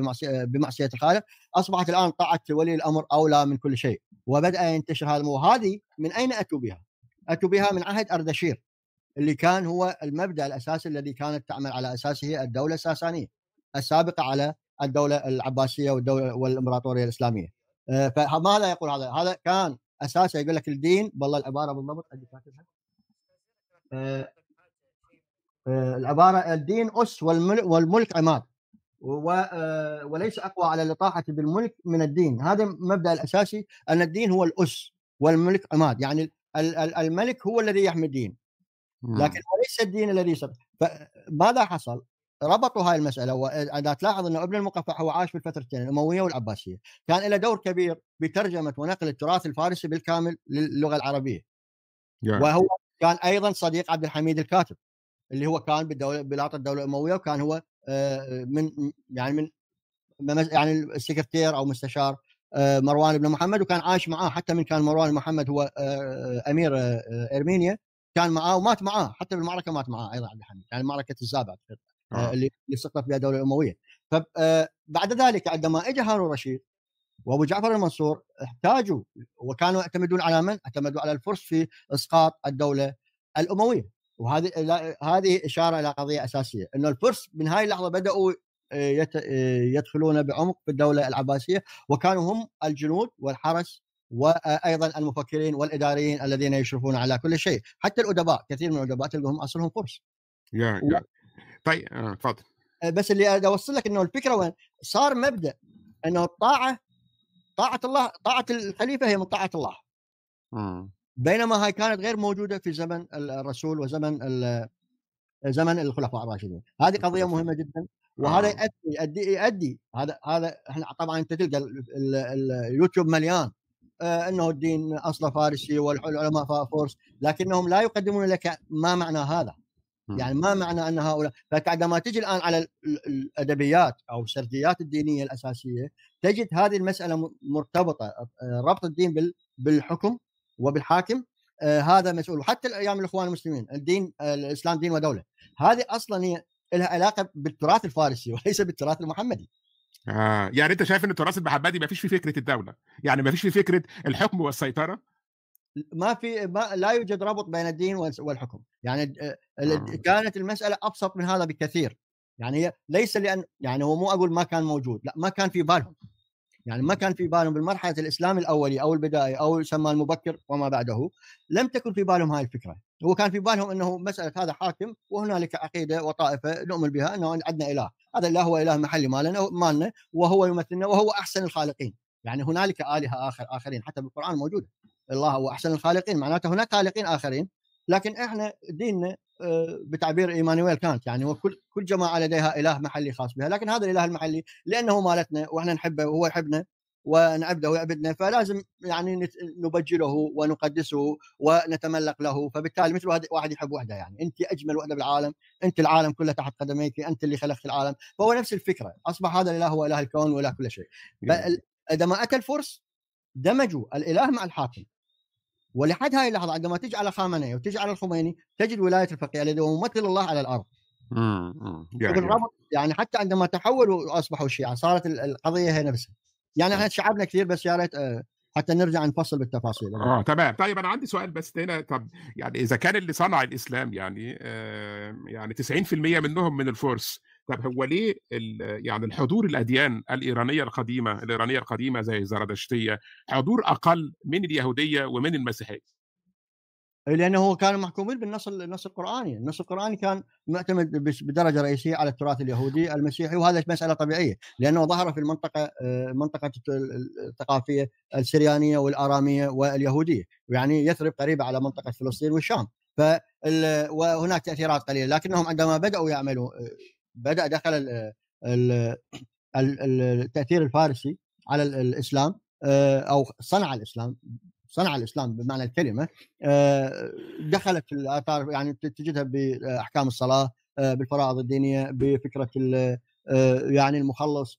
بمعصية الخالق اصبحت الان طاعه ولي الامر اولى من كل شيء وبدا ينتشر هذا وهذه من اين اتوا بها؟ اتوا بها من عهد اردشير اللي كان هو المبدا الاساسي الذي كانت تعمل على اساسه الدوله الساسانيه السابقه على الدوله العباسيه والدوله والامبراطوريه الاسلاميه فماذا يقول هذا؟ هذا كان اساسا يقول لك الدين والله العباره بالضبط عندي كاتبها آه، العباره الدين اس والملك, والملك عماد آه، وليس اقوى على الاطاحه بالملك من الدين هذا المبدا الاساسي ان الدين هو الاس والملك عماد يعني الملك هو الذي يحمي الدين نعم. لكن وليس الدين الذي يسبب فماذا حصل؟ ربطوا هاي المساله واذا تلاحظ انه ابن المقفع هو عاش في الفترتين الامويه والعباسيه، كان له دور كبير بترجمه ونقل التراث الفارسي بالكامل للغه العربيه. يعني. وهو كان ايضا صديق عبد الحميد الكاتب اللي هو كان بالدوله بلاط الدوله الامويه وكان هو آه، من يعني من يعني السكرتير او مستشار آه، مروان بن محمد وكان عايش معاه حتى من كان مروان محمد هو آه، امير ارمينيا كان معاه ومات معاه حتى بالمعركه مات معاه ايضا عبد الحميد يعني معركه الزابع آه. آه، اللي سقطت بها الدوله الامويه فبعد آه، ذلك عندما اجى هارون الرشيد وابو جعفر المنصور احتاجوا وكانوا يعتمدون على من؟ اعتمدوا على الفرس في اسقاط الدوله الامويه وهذه هذه اشاره الى قضيه اساسيه انه الفرس من هاي اللحظه بداوا يدخلون بعمق في الدوله العباسيه وكانوا هم الجنود والحرس وايضا المفكرين والاداريين الذين يشرفون على كل شيء، حتى الادباء كثير من الادباء تلقاهم اصلهم فرس. yeah. طيب آه، تفضل آه، بس اللي اوصل لك انه الفكره وين صار مبدا انه الطاعه طاعه الله طاعه الخليفه هي من طاعه الله م. آه. بينما هاي كانت غير موجوده في زمن الرسول وزمن زمن الخلفاء الراشدين هذه قضيه مهمه جدا وهذا يؤدي يؤدي, يؤدي. هذا هذا احنا طبعا انت تلقى اليوتيوب مليان آه انه الدين اصله فارسي والعلماء فارس لكنهم لا يقدمون لك ما معنى هذا يعني ما معنى ان هؤلاء فعندما تجي الان على الادبيات او السرديات الدينيه الاساسيه تجد هذه المساله مرتبطه ربط الدين بالحكم وبالحاكم آه، هذا مسؤول وحتى ايام الاخوان المسلمين الدين الاسلام دين ودوله هذه اصلا هي لها علاقه بالتراث الفارسي وليس بالتراث المحمدي آه يعني انت شايف ان التراث المحمدي ما فيش فيه فكره الدوله يعني ما فيش فيه فكره الحكم والسيطره ما في ما لا يوجد ربط بين الدين والحكم يعني آه، آه. كانت المساله ابسط من هذا بكثير يعني ليس لان يعني هو مو اقول ما كان موجود لا ما كان في بالهم يعني ما كان في بالهم بالمرحله الاسلام الاولي او البدائي او يسمى المبكر وما بعده لم تكن في بالهم هاي الفكره هو كان في بالهم انه مساله هذا حاكم وهنالك عقيده وطائفه نؤمن بها انه عندنا اله هذا الله هو اله محلي مالنا مالنا وهو يمثلنا وهو احسن الخالقين يعني هنالك الهه اخر اخرين حتى بالقران موجوده الله هو احسن الخالقين معناته هناك خالقين اخرين لكن احنا ديننا آه، بتعبير ايمانويل كانت يعني هو كل كل جماعه لديها اله محلي خاص بها لكن هذا الاله المحلي لانه مالتنا واحنا نحبه وهو يحبنا ونعبده ويعبدنا فلازم يعني نبجله ونقدسه ونتملق له فبالتالي مثل واحد يحب وحده يعني انت اجمل وحده بالعالم انت العالم كله تحت قدميك انت اللي خلقت العالم فهو نفس الفكره اصبح هذا الاله هو اله الكون واله كل شيء اذا ما اتى الفرس دمجوا الاله مع الحاكم ولحد هاي اللحظه عندما تجي على خامنئي وتجي على الخميني تجد ولايه الفقيه الذي هو ممثل الله على الارض. امم يعني يعني حتى عندما تحولوا واصبحوا شيعه صارت القضيه هي نفسها. يعني احنا شعبنا كثير بس يا ريت آه، حتى نرجع نفصل بالتفاصيل اه تمام طيب انا عندي سؤال بس هنا طب يعني اذا كان اللي صنع الاسلام يعني آه يعني 90% منهم من الفرس طب هو ليه يعني الحضور الاديان الايرانيه القديمه الايرانيه القديمه زي الزرادشتيه حضور اقل من اليهوديه ومن المسيحيه لانه كانوا محكومين بالنص النص القراني، النص القراني كان معتمد بدرجه رئيسيه على التراث اليهودي المسيحي وهذا مساله طبيعيه لانه ظهر في المنطقه آه، منطقه الثقافيه السريانيه والاراميه واليهوديه، يعني يثرب قريبه على منطقه فلسطين والشام، ف وهناك تاثيرات قليله لكنهم عندما بداوا يعملوا آه، بدا دخل الـ الـ الـ التاثير الفارسي على الاسلام آه، او صنع الاسلام صنع الاسلام بمعنى الكلمه آه، دخلت الاثار يعني تجدها باحكام آه، الصلاه بالفرائض الدينيه بفكره يعني المخلص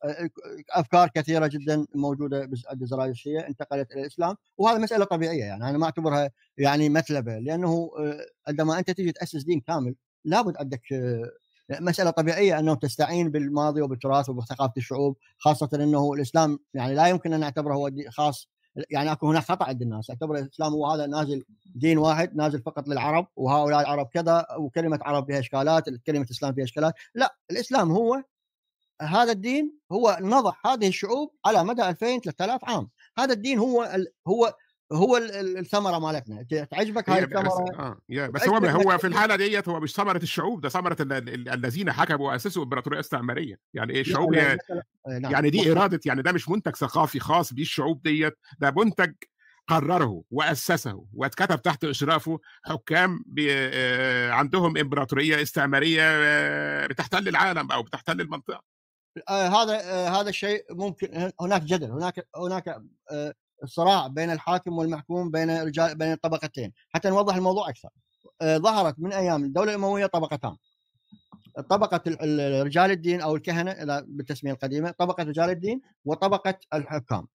افكار كثيره جدا موجوده عند الزرايشيه انتقلت الى الاسلام وهذا مساله طبيعيه يعني انا ما اعتبرها يعني مثلبه لانه عندما انت تجي تاسس دين كامل لابد عندك مساله طبيعيه انه تستعين بالماضي وبالتراث وبثقافه الشعوب خاصه انه الاسلام يعني لا يمكن ان نعتبره هو خاص يعني اكو هناك خطا عند الناس اعتبر الاسلام هو هذا نازل دين واحد نازل فقط للعرب وهؤلاء العرب كذا وكلمه عرب فيها اشكالات كلمه اسلام فيها اشكالات لا الاسلام هو هذا الدين هو نضع هذه الشعوب على مدى 2000 3000 عام هذا الدين هو ال... هو هو الثمره مالتنا تعجبك هاي الثمره اه بس هو هو في الحاله ديت هو مش ثمره الشعوب ده ثمره الذين حكموا واسسوا الامبراطوريه استعماريه يعني ايه الشعوب يعني, يعني, يعني دي اراده يعني ده مش منتج ثقافي خاص بيه الشعوب ديت ده منتج قرره واسسه واتكتب تحت اشرافه حكام آه، آه، عندهم امبراطوريه استعماريه آه، بتحتل العالم او بتحتل المنطقه آه هذا آه هذا الشيء ممكن هناك جدل هناك هناك آه الصراع بين الحاكم والمحكوم بين رجال بين الطبقتين حتى نوضح الموضوع اكثر آه، ظهرت من ايام الدوله الامويه طبقتان طبقه رجال الدين او الكهنه بالتسميه القديمه طبقه رجال الدين وطبقه الحكام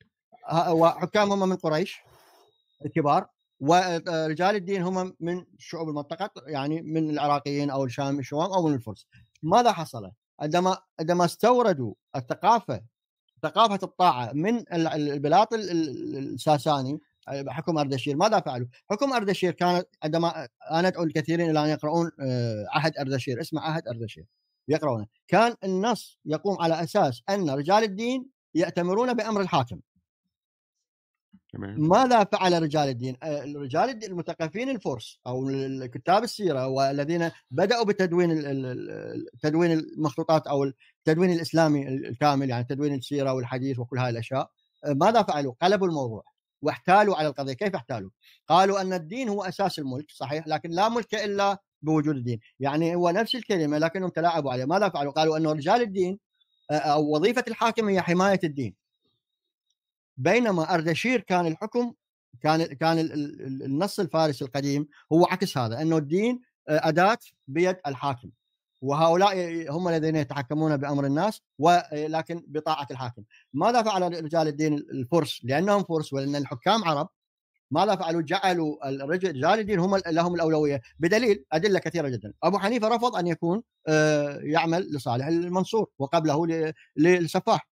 وحكام هم من قريش الكبار ورجال آه، الدين هم من شعوب المنطقه يعني من العراقيين او الشام الشوام او من الفرس ماذا حصل؟ عندما عندما استوردوا الثقافه ثقافه الطاعه من البلاط الساساني حكم اردشير ماذا فعلوا؟ حكم اردشير كانت عندما انا ادعو الكثيرين الان يقرؤون عهد آه، اردشير اسمه عهد اردشير يقرؤونه كان النص يقوم على اساس ان رجال الدين ياتمرون بامر الحاكم ماذا فعل رجال الدين؟ آه، رجال الدين المثقفين الفرس او كتاب السيره والذين بداوا بتدوين تدوين المخطوطات او التدوين الاسلامي الكامل يعني تدوين السيره والحديث وكل هذه الاشياء آه، ماذا فعلوا؟ قلبوا الموضوع واحتالوا على القضيه، كيف احتالوا؟ قالوا ان الدين هو اساس الملك صحيح لكن لا ملك الا بوجود الدين، يعني هو نفس الكلمه لكنهم تلاعبوا عليه، ماذا فعلوا؟ قالوا ان رجال الدين آه، او وظيفه الحاكم هي حمايه الدين بينما اردشير كان الحكم كان كان النص الفارسي القديم هو عكس هذا انه الدين آه، اداه بيد الحاكم وهؤلاء هم الذين يتحكمون بامر الناس ولكن آه، بطاعه الحاكم ماذا فعل رجال الدين الفرس لانهم فرس ولان الحكام عرب ماذا فعلوا؟ جعلوا رجال الدين هم لهم الاولويه بدليل ادله كثيره جدا، ابو حنيفه رفض ان يكون آه، يعمل لصالح المنصور وقبله للسفاح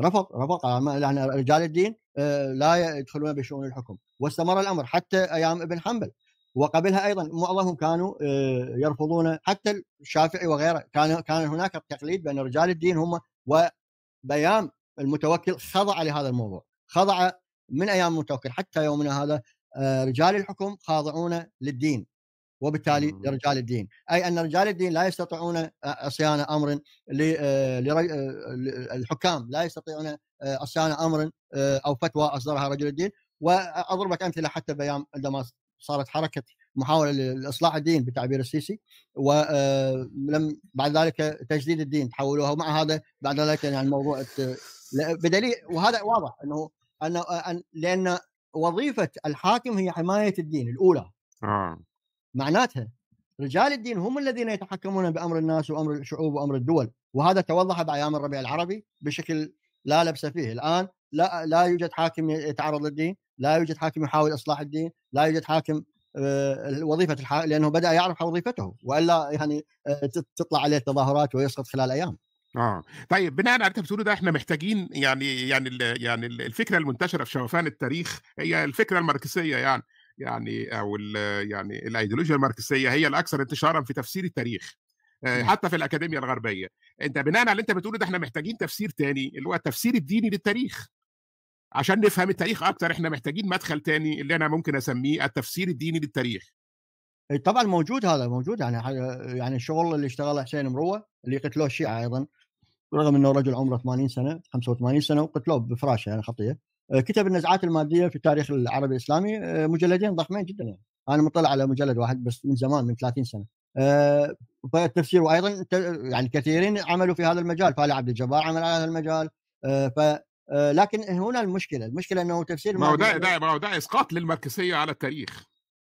رفض رفض آه، يعني رجال الدين آه، لا يدخلون بشؤون الحكم واستمر الامر حتى ايام ابن حنبل وقبلها ايضا معظمهم كانوا آه، يرفضون حتى الشافعي وغيره كان كان هناك التقليد بان رجال الدين هم وبيام المتوكل خضع لهذا الموضوع خضع من ايام المتوكل حتى يومنا هذا رجال الحكم خاضعون للدين وبالتالي لرجال إمم. الدين أي أن رجال الدين لا يستطيعون عصيان أمر الحكام لا يستطيعون عصيان أمر أو فتوى أصدرها رجل الدين وأضربك أمثلة حتى بيام عندما صارت حركة محاولة لإصلاح الدين بتعبير السيسي ولم بعد ذلك تجديد الدين تحولوها ومع هذا بعد ذلك يعني الموضوع بدليل وهذا واضح أنه أن لأن وظيفة الحاكم هي حماية الدين الأولى آه. معناتها رجال الدين هم الذين يتحكمون بامر الناس وامر الشعوب وامر الدول وهذا توضح بايام الربيع العربي بشكل لا لبس فيه الان لا لا يوجد حاكم يتعرض للدين لا يوجد حاكم يحاول اصلاح الدين لا يوجد حاكم آه، وظيفه الحا... لانه بدا يعرف وظيفته والا يعني آه، تطلع عليه تظاهرات ويسقط خلال ايام اه طيب بناء على اللي بتقوله ده احنا محتاجين يعني يعني يعني الفكره المنتشره في شوفان التاريخ هي الفكره الماركسيه يعني يعني او يعني الايديولوجيا الماركسيه هي الاكثر انتشارا في تفسير التاريخ آه، نعم. حتى في الاكاديميه الغربيه انت بناء على اللي انت بتقوله ده احنا محتاجين تفسير تاني اللي هو التفسير الديني للتاريخ عشان نفهم التاريخ اكتر احنا محتاجين مدخل تاني اللي انا ممكن اسميه التفسير الديني للتاريخ طبعا موجود هذا موجود يعني يعني الشغل اللي اشتغله حسين مروه اللي قتلوه الشيعه ايضا رغم انه رجل عمره 80 سنه 85 سنه وقتلوه بفراشه يعني خطيه كتب النزعات الماديه في التاريخ العربي الاسلامي آه، مجلدين ضخمين جدا يعني انا مطلع على مجلد واحد بس من زمان من 30 سنه آه، فالتفسير وايضا يعني كثيرين عملوا في هذا المجال فالي عبد الجبار عمل على هذا المجال آه، ف لكن هنا المشكله المشكله انه تفسير ما هو ده ده ما هو ده اسقاط للماركسيه على التاريخ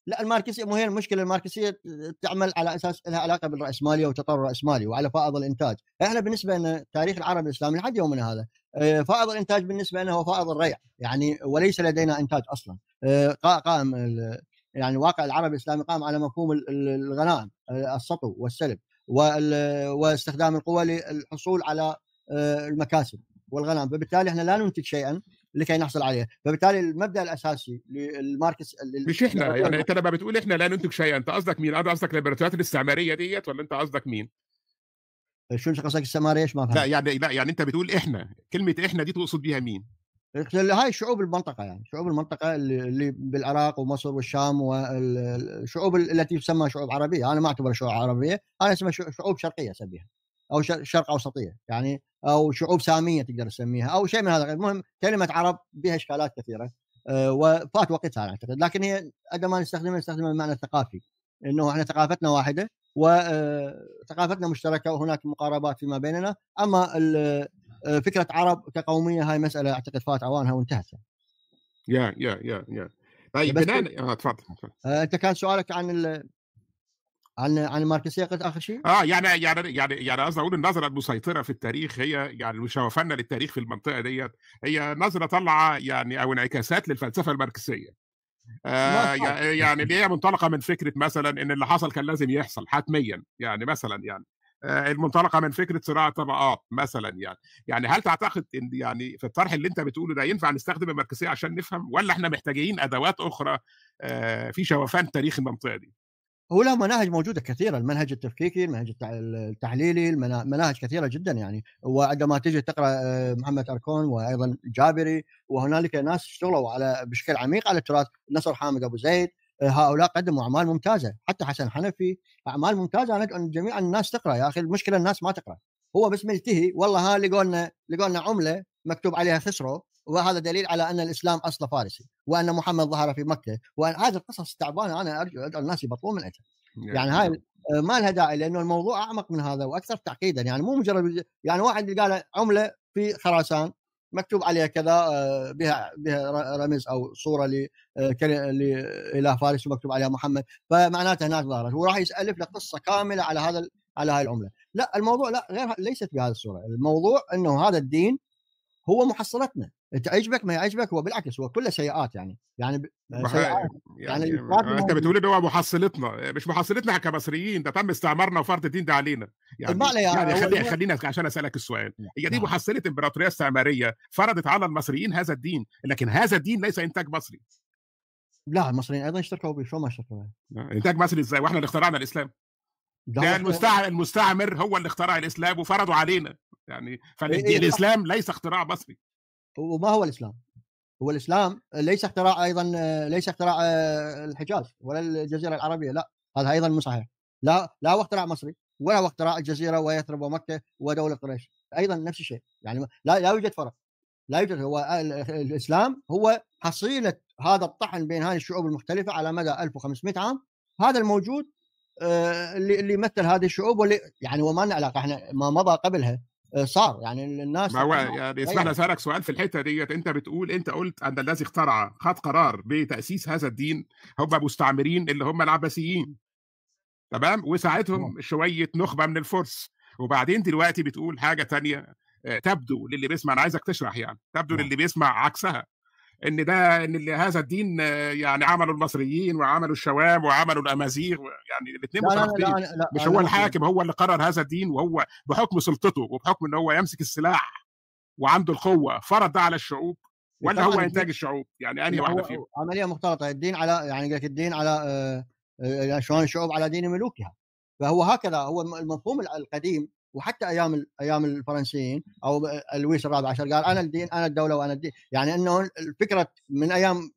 لا الماركسيه مو هي المشكله الماركسيه تعمل على اساس لها علاقه بالراسماليه وتطور الراسمالي وعلى فائض الانتاج، احنا بالنسبه لنا تاريخ العرب الاسلامي لحد يومنا هذا آه، فائض الانتاج بالنسبه لنا هو فائض الريع يعني وليس لدينا انتاج اصلا آه، قائم يعني الواقع العربي الاسلامي قائم على مفهوم الغنائم آه، السطو والسلب واستخدام القوى للحصول على المكاسب والغنائم فبالتالي احنا لا ننتج شيئا لكي نحصل عليه فبالتالي المبدا الاساسي للماركس مش احنا يعني انت لما بتقول احنا لا ننتج شيئا انت قصدك مين؟ قصدك الامبراطوريات الاستعماريه ديت ولا انت قصدك مين؟ شو قصدك السماريه ايش ما فهمت لا يعني لا يعني انت بتقول احنا كلمه احنا دي تقصد بيها مين؟ هاي شعوب المنطقه يعني شعوب المنطقه اللي, اللي بالعراق ومصر والشام والشعوب التي تسمى شعوب عربيه انا ما اعتبرها شعوب عربيه انا اسمها شعوب شرقيه اسميها او شرق اوسطيه يعني او شعوب ساميه تقدر تسميها او شيء من هذا المهم كلمه عرب بها اشكالات كثيره آه، وفات وقتها انا اعتقد لكن هي قد ما نستخدمها نستخدمها بالمعنى الثقافي انه احنا ثقافتنا واحده وثقافتنا مشتركه وهناك مقاربات فيما بيننا اما آه، فكره عرب كقوميه هاي مساله اعتقد فات اوانها وانتهت يا يا يا يا طيب بناء آه، تفضل آه، انت كان سؤالك عن ال... عن عن الماركسيه قلت اخر شيء؟ اه يعني يعني يعني يعني قصدي اقول النظره المسيطره في التاريخ هي يعني مشوفنا للتاريخ في المنطقه ديت هي نظره طالعه يعني او انعكاسات للفلسفه الماركسيه آه، يعني اللي هي منطلقه من فكره مثلا ان اللي حصل كان لازم يحصل حتميا يعني مثلا يعني آه، المنطلقه من فكره صراع الطبقات مثلا يعني يعني هل تعتقد ان يعني في الطرح اللي انت بتقوله ده ينفع نستخدم المركزيه عشان نفهم ولا احنا محتاجين ادوات اخرى آه، في شوفان تاريخ المنطقه دي؟ هو له مناهج موجوده كثيره المنهج التفكيكي المنهج التحليلي مناهج كثيره جدا يعني وعندما تجي تقرا آه، محمد اركون وايضا جابري وهنالك ناس اشتغلوا على بشكل عميق على التراث نصر حامد ابو زيد آه، هؤلاء قدموا اعمال ممتازه حتى حسن حنفي اعمال ممتازه انا ان جميع الناس تقرا يا اخي المشكله الناس ما تقرا هو بس ملتهي والله ها لقوا لنا لقوا لنا عمله مكتوب عليها خسرو وهذا دليل على ان الاسلام اصله فارسي وان محمد ظهر في مكه وان هذه القصص التعبانه انا ارجو ادعو الناس يبطلون من اجل يعني هاي ما لها داعي لانه الموضوع اعمق من هذا واكثر تعقيدا يعني مو مجرد يعني واحد قال عمله في خراسان مكتوب عليها كذا آه، بها بها رمز او صوره آه، لاله فارس ومكتوب عليها محمد فمعناته هناك ظهرت وراح يسالف لك قصه كامله على هذا على هاي العمله لا الموضوع لا غير ليست بهذه الصوره الموضوع انه هذا الدين هو محصلتنا تعجبك ما يعجبك هو بالعكس هو كله سيئات يعني يعني يعني, يعني, يعني انت بتقول ان هو محصلتنا مش محصلتنا كمصريين ده تم استعمارنا وفرض الدين ده علينا يعني يعني, يعني خلي خلينا عشان اسالك السؤال هي دي نعم. محصله امبراطوريه استعماريه فرضت على المصريين هذا الدين لكن هذا الدين ليس انتاج مصري لا المصريين ايضا اشتركوا به شو ما اشتركوا آه، انتاج مصري ازاي واحنا اللي اخترعنا الاسلام ده المستعمر المستعمر هو اللي اخترع الاسلام وفرضه علينا يعني إيه، إيه، فالاسلام ليس اختراع مصري وما هو الاسلام هو الاسلام ليس اختراع ايضا ليس اختراع آه، الحجاز ولا الجزيره العربيه لا هذا ايضا مو صحيح لا لا هو اختراع مصري ولا هو اختراع الجزيره ويثرب ومكه ودوله قريش ايضا نفس الشيء يعني لا لا يوجد فرق لا يوجد هو آه، الاسلام هو حصيله هذا الطحن بين هذه الشعوب المختلفه على مدى 1500 عام هذا الموجود آه، اللي اللي يمثل هذه الشعوب واللي يعني وما لنا علاقه احنا ما مضى قبلها آه، صار يعني الناس ما هو يعني اسمح لي اسالك سؤال في الحته ديت انت بتقول انت قلت ان الذي اخترع خد قرار بتاسيس هذا الدين هم مستعمرين اللي هم العباسيين تمام وساعتهم شويه نخبه من الفرس وبعدين دلوقتي بتقول حاجه تانية آه، تبدو للي بيسمع انا عايزك تشرح يعني تبدو للي بيسمع عكسها ان ده ان هذا الدين يعني عمله المصريين وعمله الشوام وعمله الامازيغ يعني الاثنين مترابطين مش هو الحاكم هو اللي قرر هذا الدين وهو بحكم سلطته وبحكم ان هو يمسك السلاح وعنده القوه فرض ده على الشعوب ولا هو انتاج الشعوب يعني انهي واحده فيهم عمليه مختلطه الدين على يعني قلت الدين على آه، آه، شلون الشعوب على دين ملوكها فهو هكذا هو المفهوم القديم وحتى ايام ايام الفرنسيين او لويس الرابع عشر قال انا الدين انا الدوله وانا الدين يعني انه الفكره من ايام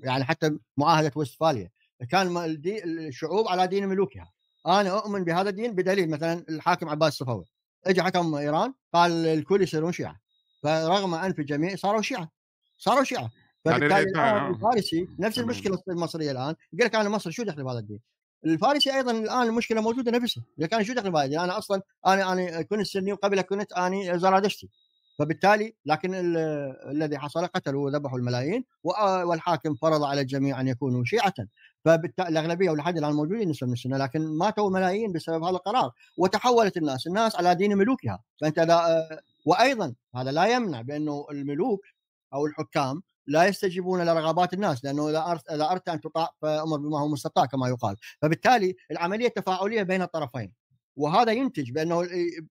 يعني حتى معاهده وستفاليا كان الشعوب على دين ملوكها انا اؤمن بهذا الدين بدليل مثلا الحاكم عباس الصفوي اجى حكم ايران قال الكل يصيرون شيعه فرغم انف الجميع صاروا شيعه صاروا شيعه يعني فبالتالي يعني الفارسي نفس المشكله المصريه الان يقول لك انا مصر شو دخل بهذا الدين؟ الفارسي ايضا الان المشكله موجوده نفسها اذا كان شو دخل فارسي انا اصلا انا انا كنت سني وقبلها كنت اني زرادشتي فبالتالي لكن الذي حصل قتلوا وذبحوا الملايين والحاكم فرض على الجميع ان يكونوا شيعه فبالتالي الاغلبيه ولحد الان موجودين نسبه من السنه لكن ماتوا ملايين بسبب هذا القرار وتحولت الناس الناس على دين ملوكها فانت اذا آه، وايضا هذا لا يمنع بانه الملوك او الحكام لا يستجيبون لرغبات الناس لانه اذا اذا اردت ان تطاع فامر بما هو مستطاع كما يقال، فبالتالي العمليه تفاعليه بين الطرفين وهذا ينتج بانه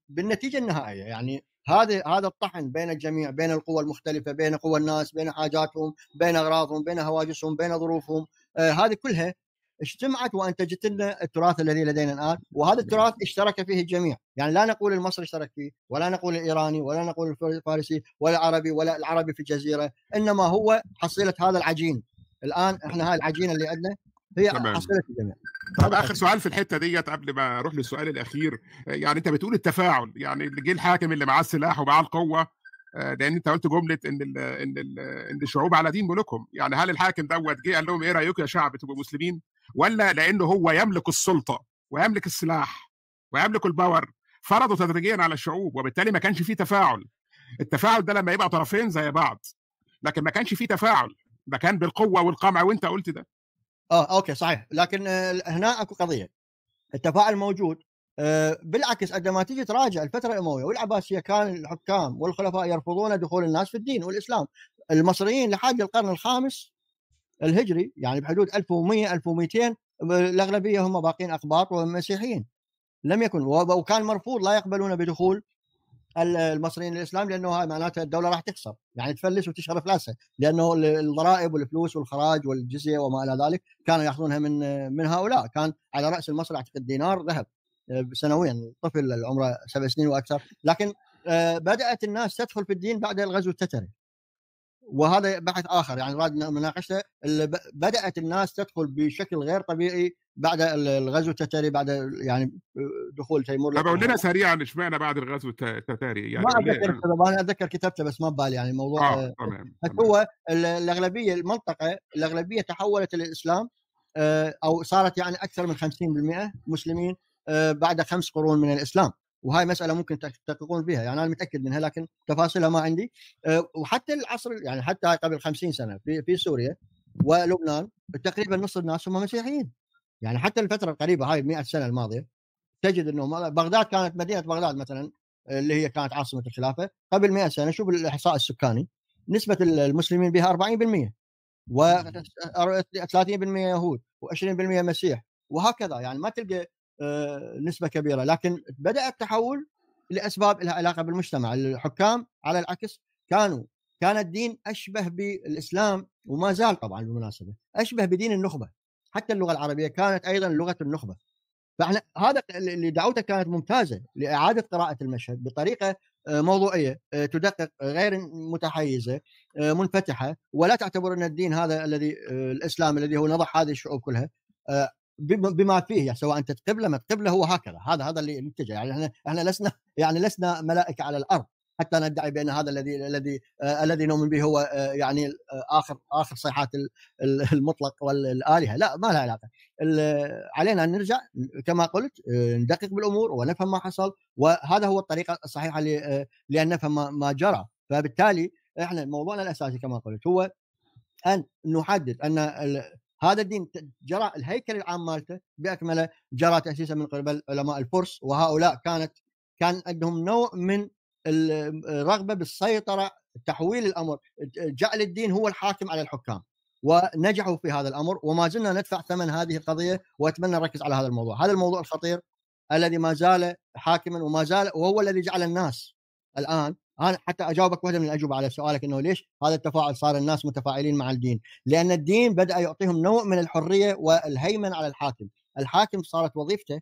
بالنتيجه النهائيه يعني هذا هذا الطحن بين الجميع بين القوى المختلفه بين قوى الناس بين حاجاتهم بين اغراضهم بين هواجسهم بين ظروفهم آه هذه كلها اجتمعت وانتجت لنا التراث الذي لدينا الان وهذا نعم. التراث اشترك فيه الجميع يعني لا نقول المصري اشترك فيه ولا نقول الايراني ولا نقول الفارسي ولا العربي ولا العربي في الجزيره انما هو حصيله هذا العجين الان احنا هاي العجينه اللي عندنا هي تمام. حصيله الجميع طب اخر سؤال في الحته ديت قبل ما اروح للسؤال الاخير يعني انت بتقول التفاعل يعني اللي جه الحاكم اللي معاه السلاح ومعاه القوه آه، لان انت قلت جمله ان الـ ان الـ ان الشعوب على دين ملوكهم يعني هل الحاكم دوت جه قال لهم ايه رايكم يا شعب تبقوا مسلمين ولا لانه هو يملك السلطه ويملك السلاح ويملك الباور فرضوا تدريجيا على الشعوب وبالتالي ما كانش فيه تفاعل التفاعل ده لما يبقى طرفين زي بعض لكن ما كانش فيه تفاعل ده كان بالقوه والقمع وانت قلت ده اه اوكي صحيح لكن هنا اكو قضيه التفاعل موجود آه، بالعكس عندما تيجي تراجع الفتره الامويه والعباسيه كان الحكام والخلفاء يرفضون دخول الناس في الدين والاسلام المصريين لحد القرن الخامس الهجري يعني بحدود 1100 1200 الاغلبيه هم باقين اقباط ومسيحيين لم يكن وكان مرفوض لا يقبلون بدخول المصريين الاسلام لانه هاي معناته الدوله راح تخسر يعني تفلس وتشهر افلاسها لانه الضرائب والفلوس والخراج والجزيه وما الى ذلك كانوا ياخذونها من من هؤلاء كان على راس المصري اعتقد دينار ذهب آه، سنويا طفل عمره سبع سنين واكثر لكن آه، بدات الناس تدخل في الدين بعد الغزو التتري وهذا بحث اخر يعني راد مناقشته بدات الناس تدخل بشكل غير طبيعي بعد الغزو التتاري بعد يعني دخول تيمور طبعا لنا سريعا اشمعنى بعد الغزو التتاري يعني ما اتذكر انا اتذكر كتبته بس ما ببالي يعني الموضوع آه، تمام هو الاغلبيه المنطقه الاغلبيه تحولت للاسلام آه، او صارت يعني اكثر من 50% مسلمين آه، بعد خمس قرون من الاسلام وهاي مساله ممكن تحققون بها يعني انا متاكد منها لكن تفاصيلها ما عندي آه، وحتى العصر يعني حتى قبل 50 سنه في في سوريا ولبنان تقريبا نص الناس هم مسيحيين يعني حتى الفتره القريبه هاي 100 سنه الماضيه تجد انه بغداد كانت مدينه بغداد مثلا اللي هي كانت عاصمه الخلافه قبل 100 سنه شوف الاحصاء السكاني نسبه المسلمين بها 40% و 30% يهود و20% مسيح وهكذا يعني ما تلقى آه، نسبه كبيره لكن بدا التحول لاسباب لها علاقه بالمجتمع الحكام على العكس كانوا كان الدين اشبه بالاسلام وما زال طبعا بالمناسبه اشبه بدين النخبه حتى اللغه العربيه كانت ايضا لغه النخبه فاحنا هذا اللي دعوته كانت ممتازه لاعاده قراءه المشهد بطريقه آه، موضوعيه آه، تدقق غير متحيزه منفتحه ولا تعتبر ان الدين هذا الذي الاسلام الذي هو نضح هذه الشعوب كلها بما فيه يعني سواء انت تقبله ما تقبله هو هكذا هذا هذا اللي اتجه يعني احنا احنا لسنا يعني لسنا ملائكه على الارض حتى ندعي بان هذا الذي الذي آه، الذي نؤمن به هو آه، يعني آه، اخر اخر صيحات المطلق والالهه لا ما لها علاقه علينا ان نرجع كما قلت ندقق بالامور ونفهم ما حصل وهذا هو الطريقه الصحيحه لان نفهم ما جرى فبالتالي احنا موضوعنا الاساسي كما قلت هو ان نحدد ان هذا الدين جرى الهيكل العام مالته باكمله جرى تاسيسه من قبل علماء الفرس وهؤلاء كانت كان عندهم نوع من الرغبه بالسيطره تحويل الامر جعل الدين هو الحاكم على الحكام ونجحوا في هذا الامر وما زلنا ندفع ثمن هذه القضيه واتمنى نركز على هذا الموضوع، هذا الموضوع الخطير الذي ما زال حاكما وما زال وهو الذي جعل الناس الان انا حتى اجاوبك واحده من الاجوبه على سؤالك انه ليش هذا التفاعل صار الناس متفاعلين مع الدين؟ لان الدين بدا يعطيهم نوع من الحريه والهيمن على الحاكم، الحاكم صارت وظيفته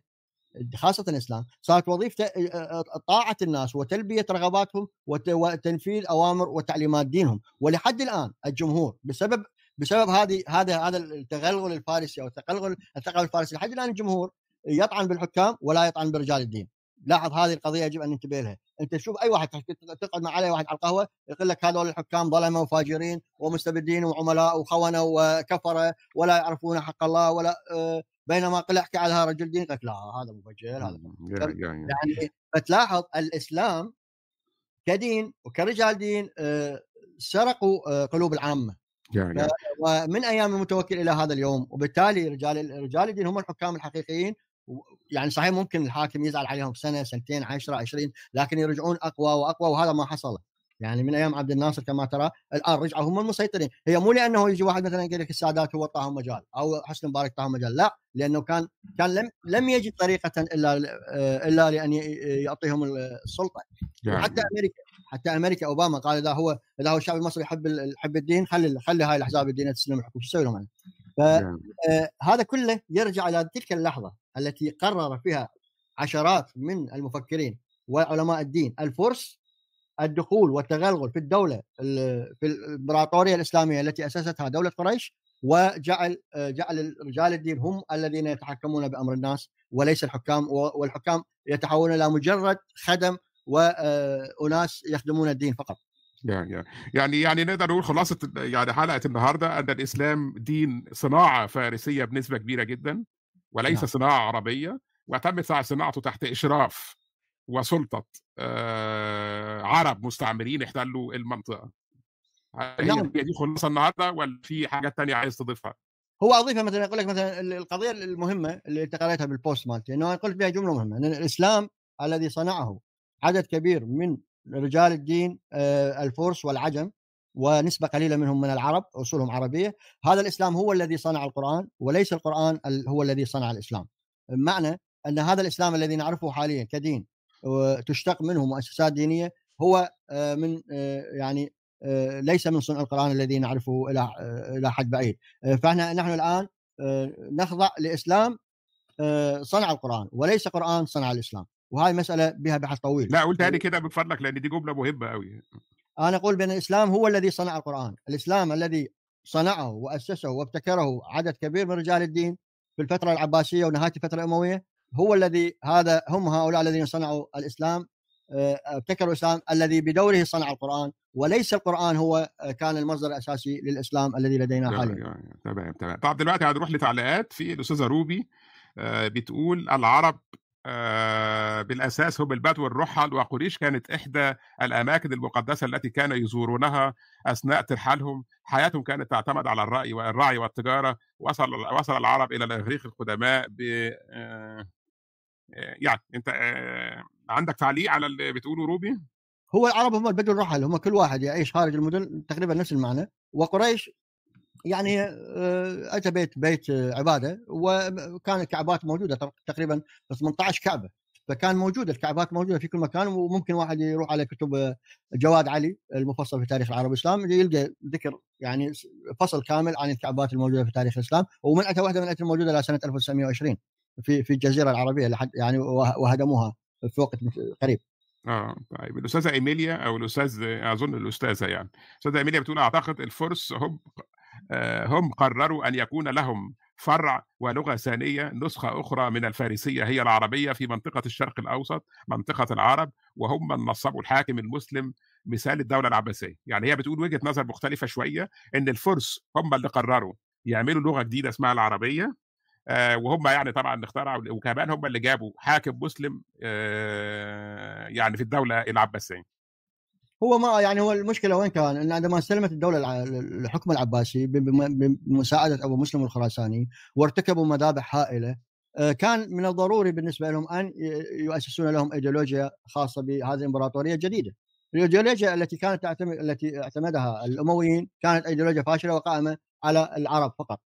خاصة الإسلام صارت وظيفته آه، آه، طاعة الناس وتلبية رغباتهم وتنفيذ أوامر وتعليمات دينهم ولحد الآن الجمهور بسبب بسبب هذه هذا هذا التغلغل الفارسي او التغلغل الثقافي الفارسي لحد الان الجمهور يطعن بالحكام ولا يطعن برجال الدين لاحظ هذه القضيه يجب ان ننتبه لها، انت تشوف اي واحد تقعد مع علي واحد على القهوه يقول لك هذول الحكام ظلمه وفاجرين ومستبدين وعملاء وخونه وكفره ولا يعرفون حق الله ولا آه، بينما قل احكي على رجل دين قلت لا هذا مفجر هذا يعني فتلاحظ الاسلام كدين وكرجال دين آه، سرقوا آه، قلوب العامه يعني. ومن ايام المتوكل الى هذا اليوم وبالتالي رجال رجال الدين هم الحكام الحقيقيين يعني صحيح ممكن الحاكم يزعل عليهم سنه سنتين 10 20 لكن يرجعون اقوى واقوى وهذا ما حصل يعني من ايام عبد الناصر كما ترى الان رجعوا هم المسيطرين هي مو لانه يجي واحد مثلا يقول لك السادات هو طاهم مجال او حسن مبارك طاهم مجال لا لانه كان كان لم لم يجد طريقه الا الا لان يعطيهم السلطه يعني. حتى امريكا حتى امريكا اوباما قال اذا هو اذا هو الشعب المصري يحب يحب الدين خلي خلي هاي الاحزاب الدينيه تسلم الحكم شو تسوي لهم فهذا نعم. آه، كله يرجع الى تلك اللحظه التي قرر فيها عشرات من المفكرين وعلماء الدين الفرس الدخول والتغلغل في الدوله في الامبراطوريه الاسلاميه التي اسستها دوله قريش وجعل آه، جعل رجال الدين هم الذين يتحكمون بامر الناس وليس الحكام والحكام يتحولون الى مجرد خدم واناس آه، يخدمون الدين فقط. يعني يعني يعني نقدر نقول خلاصه يعني حلقه النهارده ان الاسلام دين صناعه فارسيه بنسبه كبيره جدا وليس نعم. صناعه عربيه وتمت صناعته تحت اشراف وسلطه آه، عرب مستعمرين احتلوا المنطقه. نعم. هي دي خلاصه النهارده ولا في حاجات تانية عايز تضيفها؟ هو اضيفها مثلا اقول لك مثلا القضيه المهمه اللي انتقلتها بالبوست مالتي انه انا قلت بها جمله مهمه ان الاسلام الذي صنعه عدد كبير من رجال الدين آه، الفرس والعجم ونسبة قليلة منهم من العرب أصولهم عربية هذا الإسلام هو الذي صنع القرآن وليس القرآن هو الذي صنع الإسلام معنى أن هذا الإسلام الذي نعرفه حاليا كدين تشتق منه مؤسسات دينية هو آه، من آه، يعني ليس من صنع القرآن الذي نعرفه إلى إلى حد بعيد فإحنا نحن الآن نخضع لإسلام صنع القرآن وليس قرآن صنع الإسلام وهاي مساله بها بحث طويل لا قلت هذه طيب. كده من فضلك لان دي جمله مهمه قوي انا اقول بان الاسلام هو الذي صنع القران الاسلام الذي صنعه واسسه وابتكره عدد كبير من رجال الدين في الفتره العباسيه ونهايه الفتره الامويه هو الذي هذا هم هؤلاء الذين صنعوا الاسلام آه، ابتكروا الاسلام الذي بدوره صنع القران وليس القران هو آه، كان المصدر الاساسي للاسلام الذي لدينا حاليا. يعني تمام تمام طب دلوقتي هنروح لتعليقات في الاستاذه روبي آه، بتقول العرب آه، بالأساس هم البدو الرحل وقريش كانت إحدى الأماكن المقدسة التي كان يزورونها أثناء ترحالهم حياتهم كانت تعتمد على الرأي والرعي والتجارة وصل, وصل العرب إلى الإغريق القدماء ب آه، يعني أنت آه، عندك تعليق على اللي بتقوله روبي؟ هو العرب هم البدو الرحل هم كل واحد يعيش خارج المدن تقريبا نفس المعنى وقريش يعني اتى آه، بيت بيت عباده وكان الكعبات موجوده تقريبا 18 كعبه فكان موجود الكعبات موجوده في كل مكان وممكن واحد يروح على كتب آه، جواد علي المفصل في تاريخ العرب والاسلام يلقى ذكر يعني فصل كامل عن الكعبات الموجوده في تاريخ الاسلام ومن اتى واحده من اتى الموجوده الى سنه 1920 في في الجزيره العربيه لحد يعني وهدموها في وقت قريب اه طيب الاستاذه ايميليا او الاستاذ اظن الاستاذه يعني الاستاذه ايميليا بتقول اعتقد الفرس هم آه، هم قرروا أن يكون لهم فرع ولغة ثانية نسخة أخرى من الفارسية هي العربية في منطقة الشرق الأوسط منطقة العرب وهم من نصبوا الحاكم المسلم مثال الدولة العباسية يعني هي بتقول وجهة نظر مختلفة شوية إن الفرس هم اللي قرروا يعملوا لغة جديدة اسمها العربية آه، وهم يعني طبعا اخترعوا وكمان هم اللي جابوا حاكم مسلم آه، يعني في الدولة العباسية هو ما يعني هو المشكله وين كان؟ ان عندما استلمت الدوله الحكم العباسي بمساعده ابو مسلم الخراساني وارتكبوا مذابح هائله آه، كان من الضروري بالنسبه لهم ان يؤسسون لهم ايديولوجيا خاصه بهذه الامبراطوريه الجديده. الايديولوجيا التي كانت تعتمد التي اعتمدها الامويين كانت ايديولوجيا فاشله وقائمه على العرب فقط.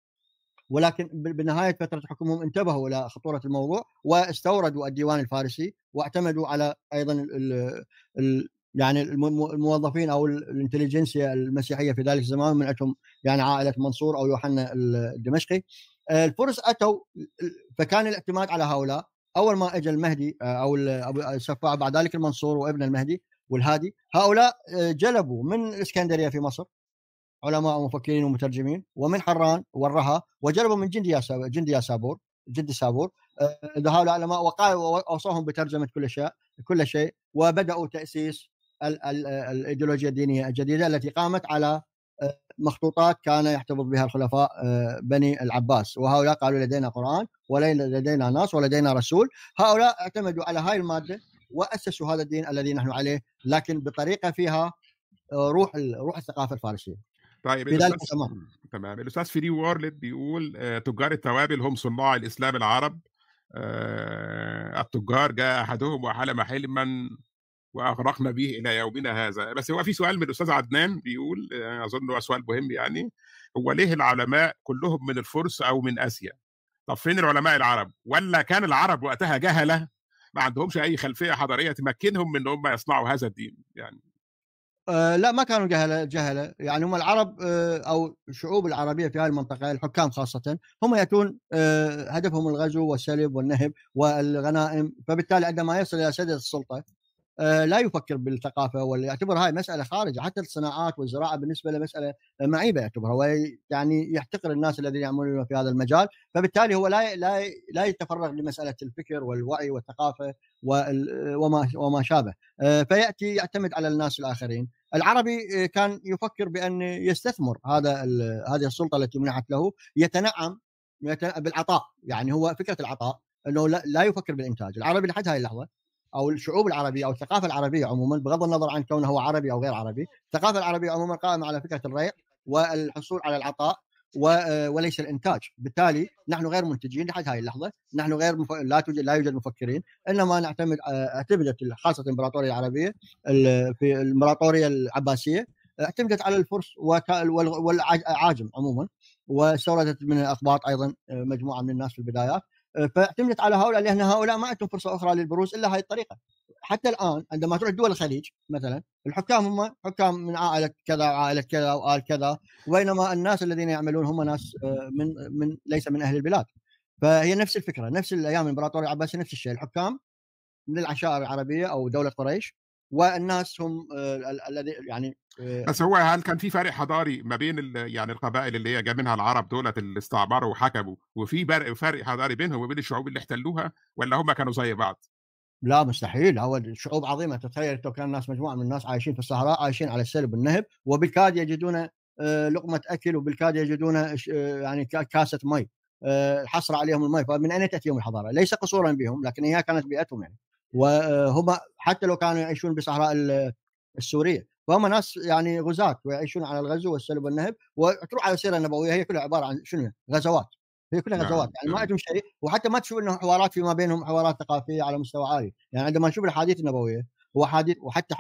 ولكن بنهايه فتره حكمهم انتبهوا الى خطوره الموضوع واستوردوا الديوان الفارسي واعتمدوا على ايضا ال ال يعني الموظفين او الانتليجنسيا المسيحيه في ذلك الزمان من عندهم يعني عائله منصور او يوحنا الدمشقي آه، الفرس اتوا فكان الاعتماد على هؤلاء اول ما اجى المهدي آه، او السفاع بعد ذلك المنصور وابن المهدي والهادي هؤلاء آه، جلبوا من الاسكندريه في مصر علماء ومفكرين ومترجمين ومن حران والرها وجلبوا من جندي جندي سابور جندي سابور هؤلاء العلماء وقعوا واوصاهم بترجمه كل شيء كل شيء وبداوا تاسيس الايديولوجيا الدينيه الجديده التي قامت على آه، مخطوطات كان يحتفظ بها الخلفاء آه، بني العباس وهؤلاء قالوا لدينا قرآن ولدينا ناس ولدينا رسول هؤلاء اعتمدوا على هاي المادة وأسسوا هذا الدين الذي نحن عليه لكن بطريقة فيها آه، روح روح الثقافة الفارسية طيب تمام تمام الأستاذ فري وارلد بيقول تجار التوابل هم صناع الإسلام العرب التجار جاء أحدهم وحلم حلما واغرقنا به الى يومنا هذا بس هو في سؤال من الاستاذ عدنان بيقول آه، اظن هو سؤال مهم يعني هو ليه العلماء كلهم من الفرس او من اسيا طب فين العلماء العرب ولا كان العرب وقتها جهله ما عندهمش اي خلفيه حضاريه تمكنهم من ان هم يصنعوا هذا الدين يعني أه لا ما كانوا جهله جهله يعني هم العرب أه او الشعوب العربيه في هذه المنطقه الحكام خاصه هم ياتون أه هدفهم الغزو والسلب والنهب والغنائم فبالتالي عندما يصل الى سدة السلطه آه، لا يفكر بالثقافه ولا يعتبر هاي مساله خارجه حتى الصناعات والزراعه بالنسبه له مساله معيبه يعتبرها ويعني يحتقر الناس الذين يعملون في هذا المجال فبالتالي هو لا لا لا يتفرغ لمساله الفكر والوعي والثقافه وما وما شابه آه، فياتي يعتمد على الناس الاخرين العربي آه، كان يفكر بان يستثمر هذا هذه السلطه التي منحت له يتنعم بالعطاء يعني هو فكره العطاء انه لا يفكر بالانتاج العربي لحد هاي اللحظه او الشعوب العربيه او الثقافه العربيه عموما بغض النظر عن كونه هو عربي او غير عربي، الثقافه العربيه عموما قائمه على فكره الريع والحصول على العطاء آه، وليس الانتاج، بالتالي نحن غير منتجين لحد هذه اللحظه، نحن غير مف... لا توجد لا يوجد مفكرين، انما نعتمد آه، اعتمدت خاصه الامبراطوريه العربيه في الامبراطوريه العباسيه اعتمدت على الفرس والعاجم عموما واستوردت من الاقباط ايضا آه، مجموعه من الناس في البدايات فاعتمدت على هؤلاء لان هؤلاء ما عندهم فرصه اخرى للبروز الا هاي الطريقه حتى الان عندما تروح دول الخليج مثلا الحكام هم حكام من عائله كذا وعائله كذا وآل كذا وبينما الناس الذين يعملون هم ناس آه، من من ليس من اهل البلاد فهي نفس الفكره نفس الايام الامبراطوريه العباسيه نفس الشيء الحكام من العشائر العربيه او دوله قريش والناس هم آه، الذي يعني آه، بس هو هل كان في فرق حضاري ما بين يعني القبائل اللي هي جا منها العرب دولت اللي استعمروا وحكموا وفي فرق حضاري بينهم وبين الشعوب اللي احتلوها ولا هم كانوا زي بعض؟ لا مستحيل هو شعوب عظيمه تتخيل لو كان الناس مجموعه من الناس عايشين في الصحراء عايشين على السلب والنهب وبالكاد يجدون آه، لقمه اكل وبالكاد يجدون يعني كاسه مي حصر عليهم المي فمن اين تاتيهم الحضاره؟ ليس قصورا بهم لكن هي كانت بيئتهم يعني. وهم حتى لو كانوا يعيشون بصحراء السوريه فهم ناس يعني غزاة ويعيشون على الغزو والسلب والنهب وتروح على السيره النبويه هي كلها عباره عن شنو غزوات هي كلها نعم، غزوات يعني ما نعم. عندهم شيء وحتى ما تشوف انه حوارات فيما بينهم حوارات ثقافيه على مستوى عالي يعني عندما نشوف الاحاديث النبويه واحاديث وحتى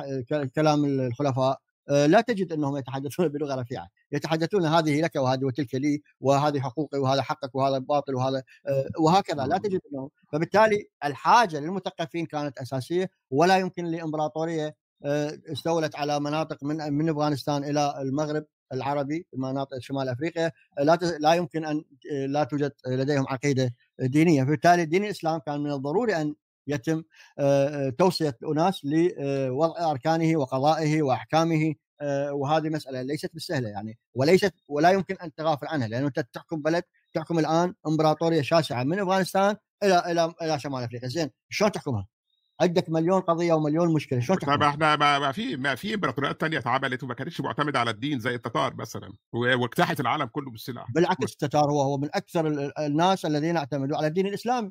كلام الخلفاء آه، لا تجد انهم يتحدثون بلغه رفيعه، يتحدثون هذه لك وهذه وتلك لي وهذه حقوقي وهذا حقك وهذا باطل وهذا آه، وهكذا لا تجد انهم فبالتالي الحاجه للمثقفين كانت اساسيه ولا يمكن لامبراطوريه آه، استولت على مناطق من من افغانستان الى المغرب العربي مناطق شمال افريقيا لا لا يمكن ان لا توجد لديهم عقيده دينيه، فبالتالي دين الاسلام كان من الضروري ان يتم آه، آه، توصيه اناس لوضع آه، اركانه وقضائه واحكامه وهذه مساله ليست بالسهله يعني وليست ولا يمكن ان تغافل عنها لانه انت تحكم بلد تحكم الان امبراطوريه شاسعه من افغانستان الى الى الى شمال افريقيا زين شلون تحكمها؟ عندك مليون قضيه ومليون مشكله شلون طيب، تحكمها؟ احنا ما في ما في امبراطوريات ثانيه اتعملت وما كانتش معتمده على الدين زي التتار مثلا واجتاحت العالم كله بالسلاح بالعكس التتار هو هو من اكثر الناس الذين اعتمدوا على الدين الاسلامي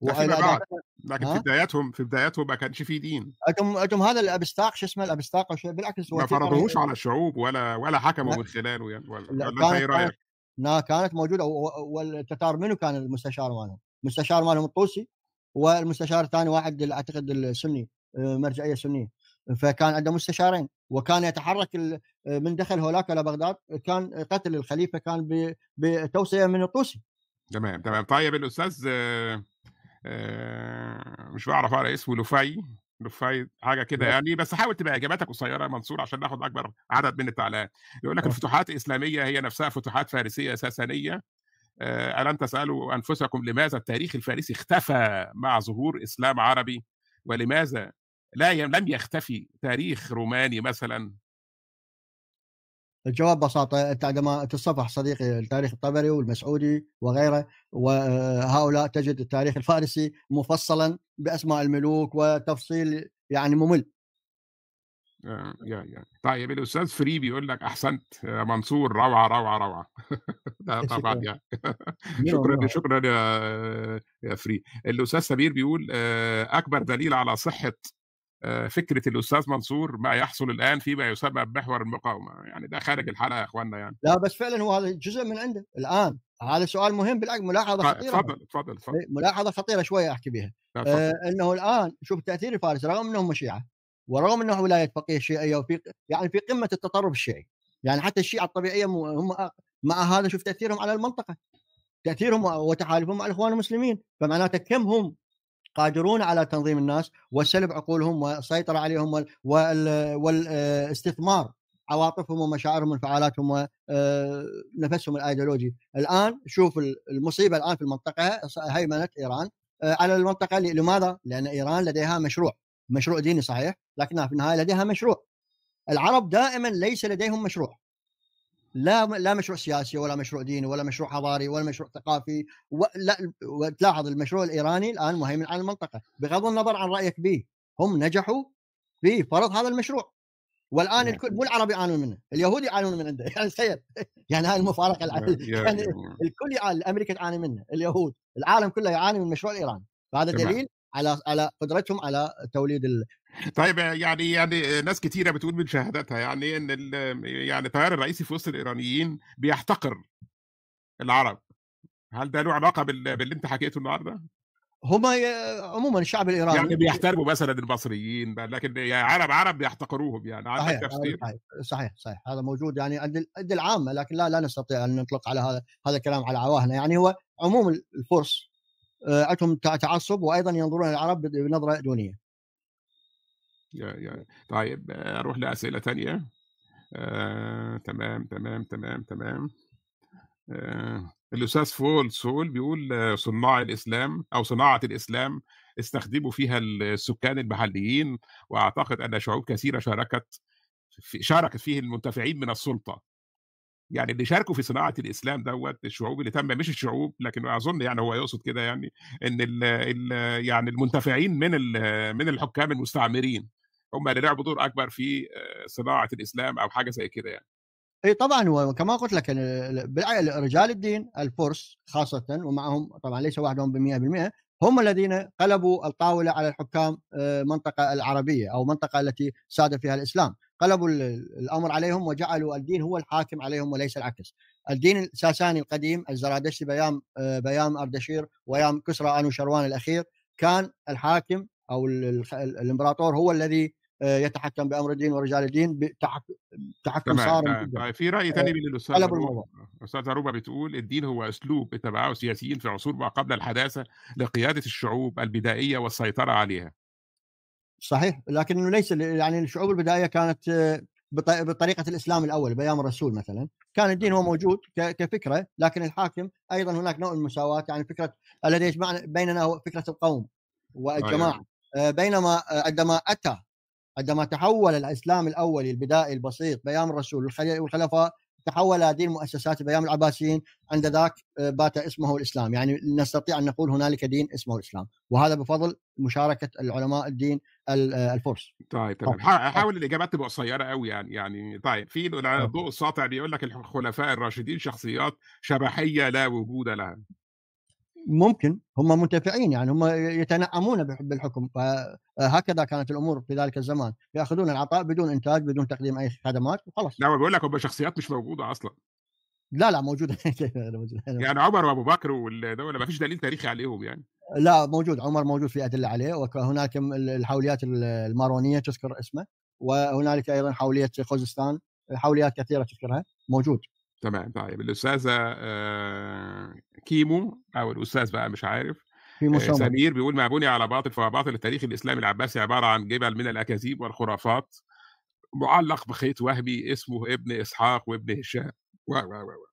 وأنا بعد لكن في بداياتهم في بداياتهم ما كانش في دين أتم أتم هذا الابستاق شو اسمه الابستاق شو بالعكس ما فرضوهوش على الشعوب ولا ولا حكموا من خلاله يعني ولا, لا كانت, إيه كانت لا كانت موجوده والتتار منو كان المستشار مالهم؟ المستشار مالهم الطوسي والمستشار الثاني واحد اعتقد السني آه، مرجعيه سنيه فكان عنده مستشارين وكان يتحرك آه، من دخل هولاك الى بغداد كان قتل الخليفه كان بتوصيه من الطوسي تمام تمام طيب الاستاذ آه، آه، مش بعرف اقرا اسمه لوفاي لوفاي حاجه كده يعني بس حاول تبقى اجاباتك قصيره يا منصور عشان ناخد اكبر عدد من التعليقات يقول لك آه. الفتوحات الاسلاميه هي نفسها فتوحات فارسيه ساسانيه آه، ألن تسألوا أنفسكم لماذا التاريخ الفارسي اختفى مع ظهور إسلام عربي ولماذا لا لم يختفي تاريخ روماني مثلا الجواب ببساطة أنت عندما تتصفح صديقي التاريخ الطبري والمسعودي وغيره وهؤلاء تجد التاريخ الفارسي مفصلا بأسماء الملوك وتفصيل يعني ممل آه، يا يا طيب الاستاذ فري بيقول لك احسنت منصور روعه روعه روعه ده طبعا يعني شكرا شكرا يا فري الاستاذ سمير بيقول آه، اكبر دليل على صحه آه، فكره الاستاذ منصور ما يحصل الان فيما يسمى بمحور المقاومه يعني ده خارج الحلقه يا اخواننا يعني لا بس فعلا هو هذا جزء من عنده الان هذا سؤال مهم بالعكس ملاحظه خطيره تفضل تفضل إيه، ملاحظه خطيره شويه احكي بها آه انه الان شوف تاثير فارس رغم انهم شيعه ورغم انه ولايه فقيه شيعيه وفي يعني في قمه التطرف الشيعي يعني حتى الشيعه الطبيعيه هم مع هذا شوف تاثيرهم على المنطقه تاثيرهم وتحالفهم مع الاخوان المسلمين فمعناته كم هم قادرون على تنظيم الناس وسلب عقولهم والسيطره عليهم والاستثمار عواطفهم ومشاعرهم وانفعالاتهم ونفسهم آه، الايديولوجي الان شوف المصيبه الان في المنطقه هيمنه ايران آه، على المنطقه لماذا؟ لان ايران لديها مشروع مشروع ديني صحيح لكنها في النهايه لديها مشروع العرب دائما ليس لديهم مشروع لا لا مشروع سياسي ولا مشروع ديني ولا مشروع حضاري ولا مشروع ثقافي لا تلاحظ المشروع الايراني الان مهيمن على المنطقه بغض النظر عن رايك به هم نجحوا في فرض هذا المشروع والان نعم. الكل مو العرب يعانون منه اليهود يعانون من عنده يعني تخيل يعني هاي المفارقه نعم، يعني الكل يعاني امريكا تعاني منه اليهود العالم كله يعاني من المشروع الايراني فهذا دليل على على قدرتهم على توليد طيب يعني يعني ناس كتيره بتقول من شهاداتها يعني إيه ان يعني التيار الرئيسي في وسط الايرانيين بيحتقر العرب هل ده له علاقه بال... باللي انت حكيته النهارده؟ هما عموما الشعب الايراني يعني بيحترموا مثلا المصريين لكن يعني عرب عرب بيحتقروهم يعني عندك صحيح تفسير صحيح, صحيح صحيح هذا موجود يعني عند العامه لكن لا لا نستطيع ان نطلق على هذا هذا الكلام على عواهنا يعني هو عموم الفرس آه، عندهم تعصب وايضا ينظرون العرب بنظره دونيه طيب اروح لاسئله ثانيه آه، تمام تمام تمام تمام آه، الاستاذ فول سول بيقول آه، صناع الاسلام او صناعه الاسلام استخدموا فيها السكان المحليين واعتقد ان شعوب كثيره شاركت في شاركت فيه المنتفعين من السلطه يعني اللي شاركوا في صناعه الاسلام دوت الشعوب اللي تم مش الشعوب لكن اظن يعني هو يقصد كده يعني ان الـ الـ يعني المنتفعين من من الحكام المستعمرين هم اللي لعبوا دور اكبر في آه، صناعه الاسلام او حاجه زي كده يعني اي طبعا وكما قلت لك رجال الدين الفرس خاصه ومعهم طبعا ليس وحدهم ب 100% هم الذين قلبوا الطاوله على الحكام آه، منطقه العربيه او منطقه التي ساد فيها الاسلام قلبوا الامر عليهم وجعلوا الدين هو الحاكم عليهم وليس العكس الدين الساساني القديم الزرادشتي بيام آه، بيام اردشير ويام كسرى انو شروان الاخير كان الحاكم او الامبراطور هو الذي آه، يتحكم بامر الدين ورجال الدين تحكم صارم طيب، في راي ثاني آه، من الاستاذ استاذ عروبه بتقول الدين هو اسلوب اتبعه السياسيين في عصور ما قبل الحداثه لقياده الشعوب البدائيه والسيطره عليها صحيح لكنه ليس يعني الشعوب البدائيه كانت آه، بطريقه الاسلام الاول بايام الرسول مثلا كان الدين هو موجود كفكره لكن الحاكم ايضا هناك نوع من المساواه يعني فكره الذي يجمع بيننا هو فكره القوم والجماعه أيوة. بينما عندما اتى عندما تحول الاسلام الاولي البدائي البسيط بيام الرسول والخلفاء تحول هذه المؤسسات بيام العباسيين عند ذاك آه، بات اسمه الاسلام يعني نستطيع ان نقول هنالك دين اسمه الاسلام وهذا بفضل مشاركه العلماء الدين آه، الفرس طيب تمام طيب. حاول الاجابات تبقى قصيره قوي يعني يعني طيب في الضوء الساطع بيقول لك الخلفاء الراشدين شخصيات شبحيه لا وجود لها ممكن هم منتفعين يعني هم يتنعمون بالحكم فهكذا كانت الامور في ذلك الزمان ياخذون العطاء بدون انتاج بدون تقديم اي خدمات وخلاص لا بقول لك هم شخصيات مش موجوده اصلا لا لا موجوده يعني عمر وابو بكر والدوله ما فيش دليل تاريخي عليهم يعني لا موجود عمر موجود في ادله عليه وهناك الحوليات المارونيه تذكر اسمه وهنالك ايضا حوليه خوزستان حوليات كثيره تذكرها موجود تمام طيب الاستاذه كيمو او الاستاذ بقى مش عارف كيمو سمير بيقول ما بني على باطل فما باطل التاريخ الاسلامي العباسي عباره عن جبل من الاكاذيب والخرافات معلق بخيط وهمي اسمه ابن اسحاق وابن هشام و و و و.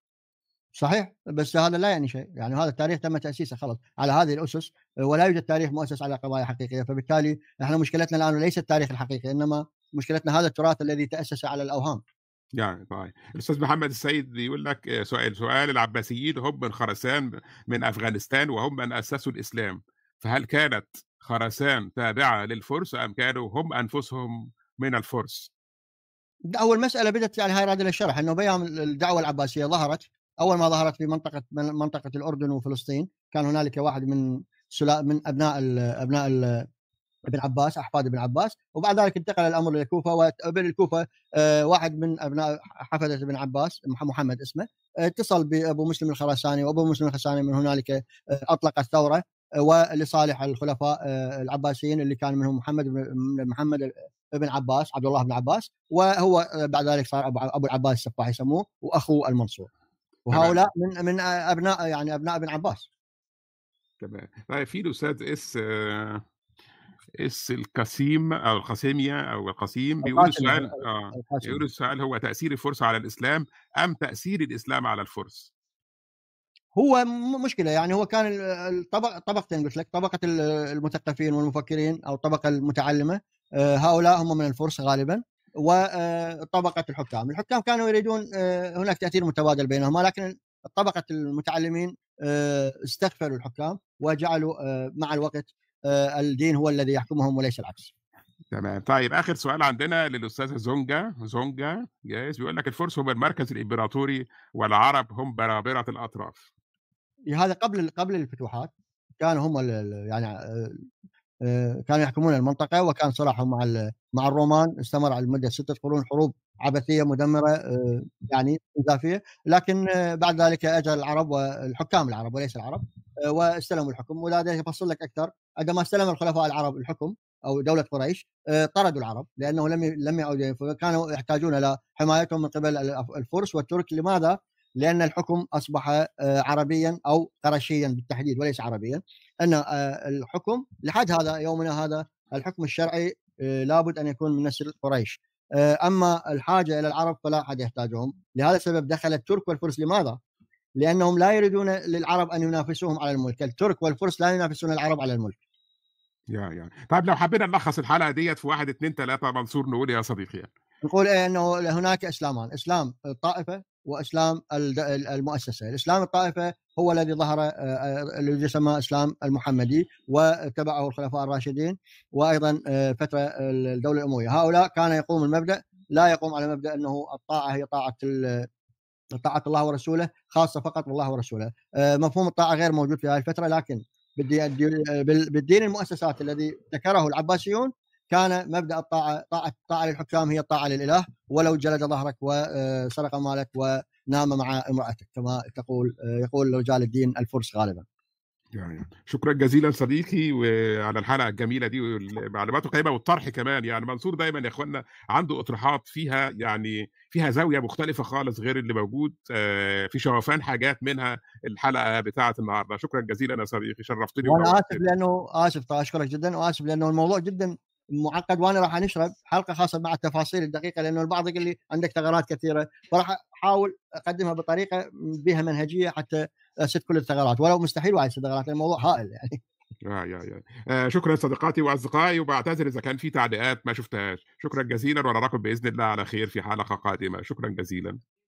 صحيح بس هذا لا يعني شيء يعني هذا التاريخ تم تاسيسه خلاص على هذه الاسس ولا يوجد تاريخ مؤسس على قضايا حقيقيه فبالتالي احنا مشكلتنا الان ليس التاريخ الحقيقي انما مشكلتنا هذا التراث الذي تاسس على الاوهام يعني طيب الاستاذ محمد السيد بيقول لك آه، سؤال سؤال العباسيين هم من خراسان من افغانستان وهم من اسسوا الاسلام فهل كانت خراسان تابعه للفرس ام كانوا هم انفسهم من الفرس؟ اول مساله بدات يعني هاي راد الشرح انه بيهم الدعوه العباسيه ظهرت اول ما ظهرت في منطقه منطقه الاردن وفلسطين كان هنالك واحد من سلا من ابناء الـ ابناء الـ ابن عباس احفاد ابن عباس وبعد ذلك انتقل الامر الى الكوفه وابن الكوفه آه، واحد من ابناء حفده ابن عباس محمد اسمه آه، اتصل بابو مسلم الخراساني وابو مسلم الخراساني من هنالك آه، اطلق الثوره ولصالح الخلفاء العباسيين اللي كان منهم محمد بن محمد بن عباس عبد الله بن عباس وهو بعد ذلك صار ابو العباس السفاح يسموه واخو المنصور وهؤلاء من من ابناء يعني ابناء ابن عباس تمام طيب، في الاستاذ اس اس القسيم او القسيميه او القسيم بيقول السؤال اه بيقول السؤال هو تاثير الفرس على الاسلام ام تاثير الاسلام على الفرس؟ هو مشكله يعني هو كان الطبق طبقتين قلت لك طبقه المثقفين والمفكرين او الطبقه المتعلمه آه، هؤلاء هم من الفرس غالبا وطبقه آه، الحكام، الحكام كانوا يريدون آه، هناك تاثير متبادل بينهما لكن طبقه المتعلمين استغفلوا الحكام وجعلوا مع الوقت آه، الدين هو الذي يحكمهم وليس العكس تمام طيب اخر سؤال عندنا للاستاذ زونجا زونجا جايز بيقول لك الفرس هم المركز الامبراطوري والعرب هم برابره الاطراف هذا قبل قبل الفتوحات كانوا هم يعني آه، آه، كانوا يحكمون المنطقه وكان صراعهم مع مع الرومان استمر على مده سته قرون حروب عبثيه مدمره يعني اضافيه لكن بعد ذلك اجى العرب والحكام العرب وليس العرب واستلموا الحكم ولذلك افصل لك اكثر عندما استلم الخلفاء العرب الحكم او دوله قريش آه، طردوا العرب لانه لم لم يعودوا كانوا يحتاجون الى حمايتهم من قبل الفرس والترك لماذا؟ لان الحكم اصبح آه، عربيا او قرشيا بالتحديد وليس عربيا ان آه، الحكم لحد هذا يومنا هذا الحكم الشرعي لابد ان يكون من نسل قريش اما الحاجه الى العرب فلا احد يحتاجهم لهذا السبب دخل الترك والفرس لماذا؟ لانهم لا يريدون للعرب ان ينافسوهم على الملك، الترك والفرس لا ينافسون العرب على الملك. يا يا طيب لو حبينا نلخص الحلقه ديت في واحد اثنين ثلاثه منصور نقول يا صديقي يعني. نقول إيه انه هناك اسلامان، اسلام الطائفه واسلام المؤسسه، الاسلام الطائفه هو الذي ظهر آه، آه، الذي يسمى اسلام المحمدي واتبعه الخلفاء الراشدين وايضا آه، فتره الدوله الامويه، هؤلاء كان يقوم المبدا لا يقوم على مبدا انه الطاعه هي طاعه طاعه الله ورسوله خاصه فقط بالله ورسوله آه، مفهوم الطاعه غير موجود في هذه الفتره لكن بالدين المؤسسات الذي ذكره العباسيون كان مبدا الطاعه طاعه الطاعه للحكام هي الطاعه للاله ولو جلد ظهرك وسرق آه، مالك ونام مع امراتك كما تقول آه، يقول رجال الدين الفرس غالبا. يعني شكرا جزيلا صديقي وعلى الحلقه الجميله دي والمعلومات القيمه والطرح كمان يعني منصور دايما يا اخوانا عنده اطروحات فيها يعني فيها زاويه مختلفه خالص غير اللي موجود آه، في شوفان حاجات منها الحلقه بتاعه النهارده شكرا جزيلا يا صديقي شرفتني وانا اسف لانه اسف اشكرك جدا واسف لانه الموضوع جدا معقد وانا راح نشرب حلقه خاصه مع التفاصيل الدقيقه لانه البعض يقول لي عندك ثغرات كثيره فراح احاول اقدمها بطريقه بها منهجيه حتى ست كل الثغرات ولو مستحيل وعي ثغرات الموضوع هائل يعني آه يا يا. آه شكرا صديقاتي واصدقائي وبعتذر اذا كان في تعليقات ما شفتهاش شكرا جزيلا ونراكم باذن الله على خير في حلقه قادمه شكرا جزيلا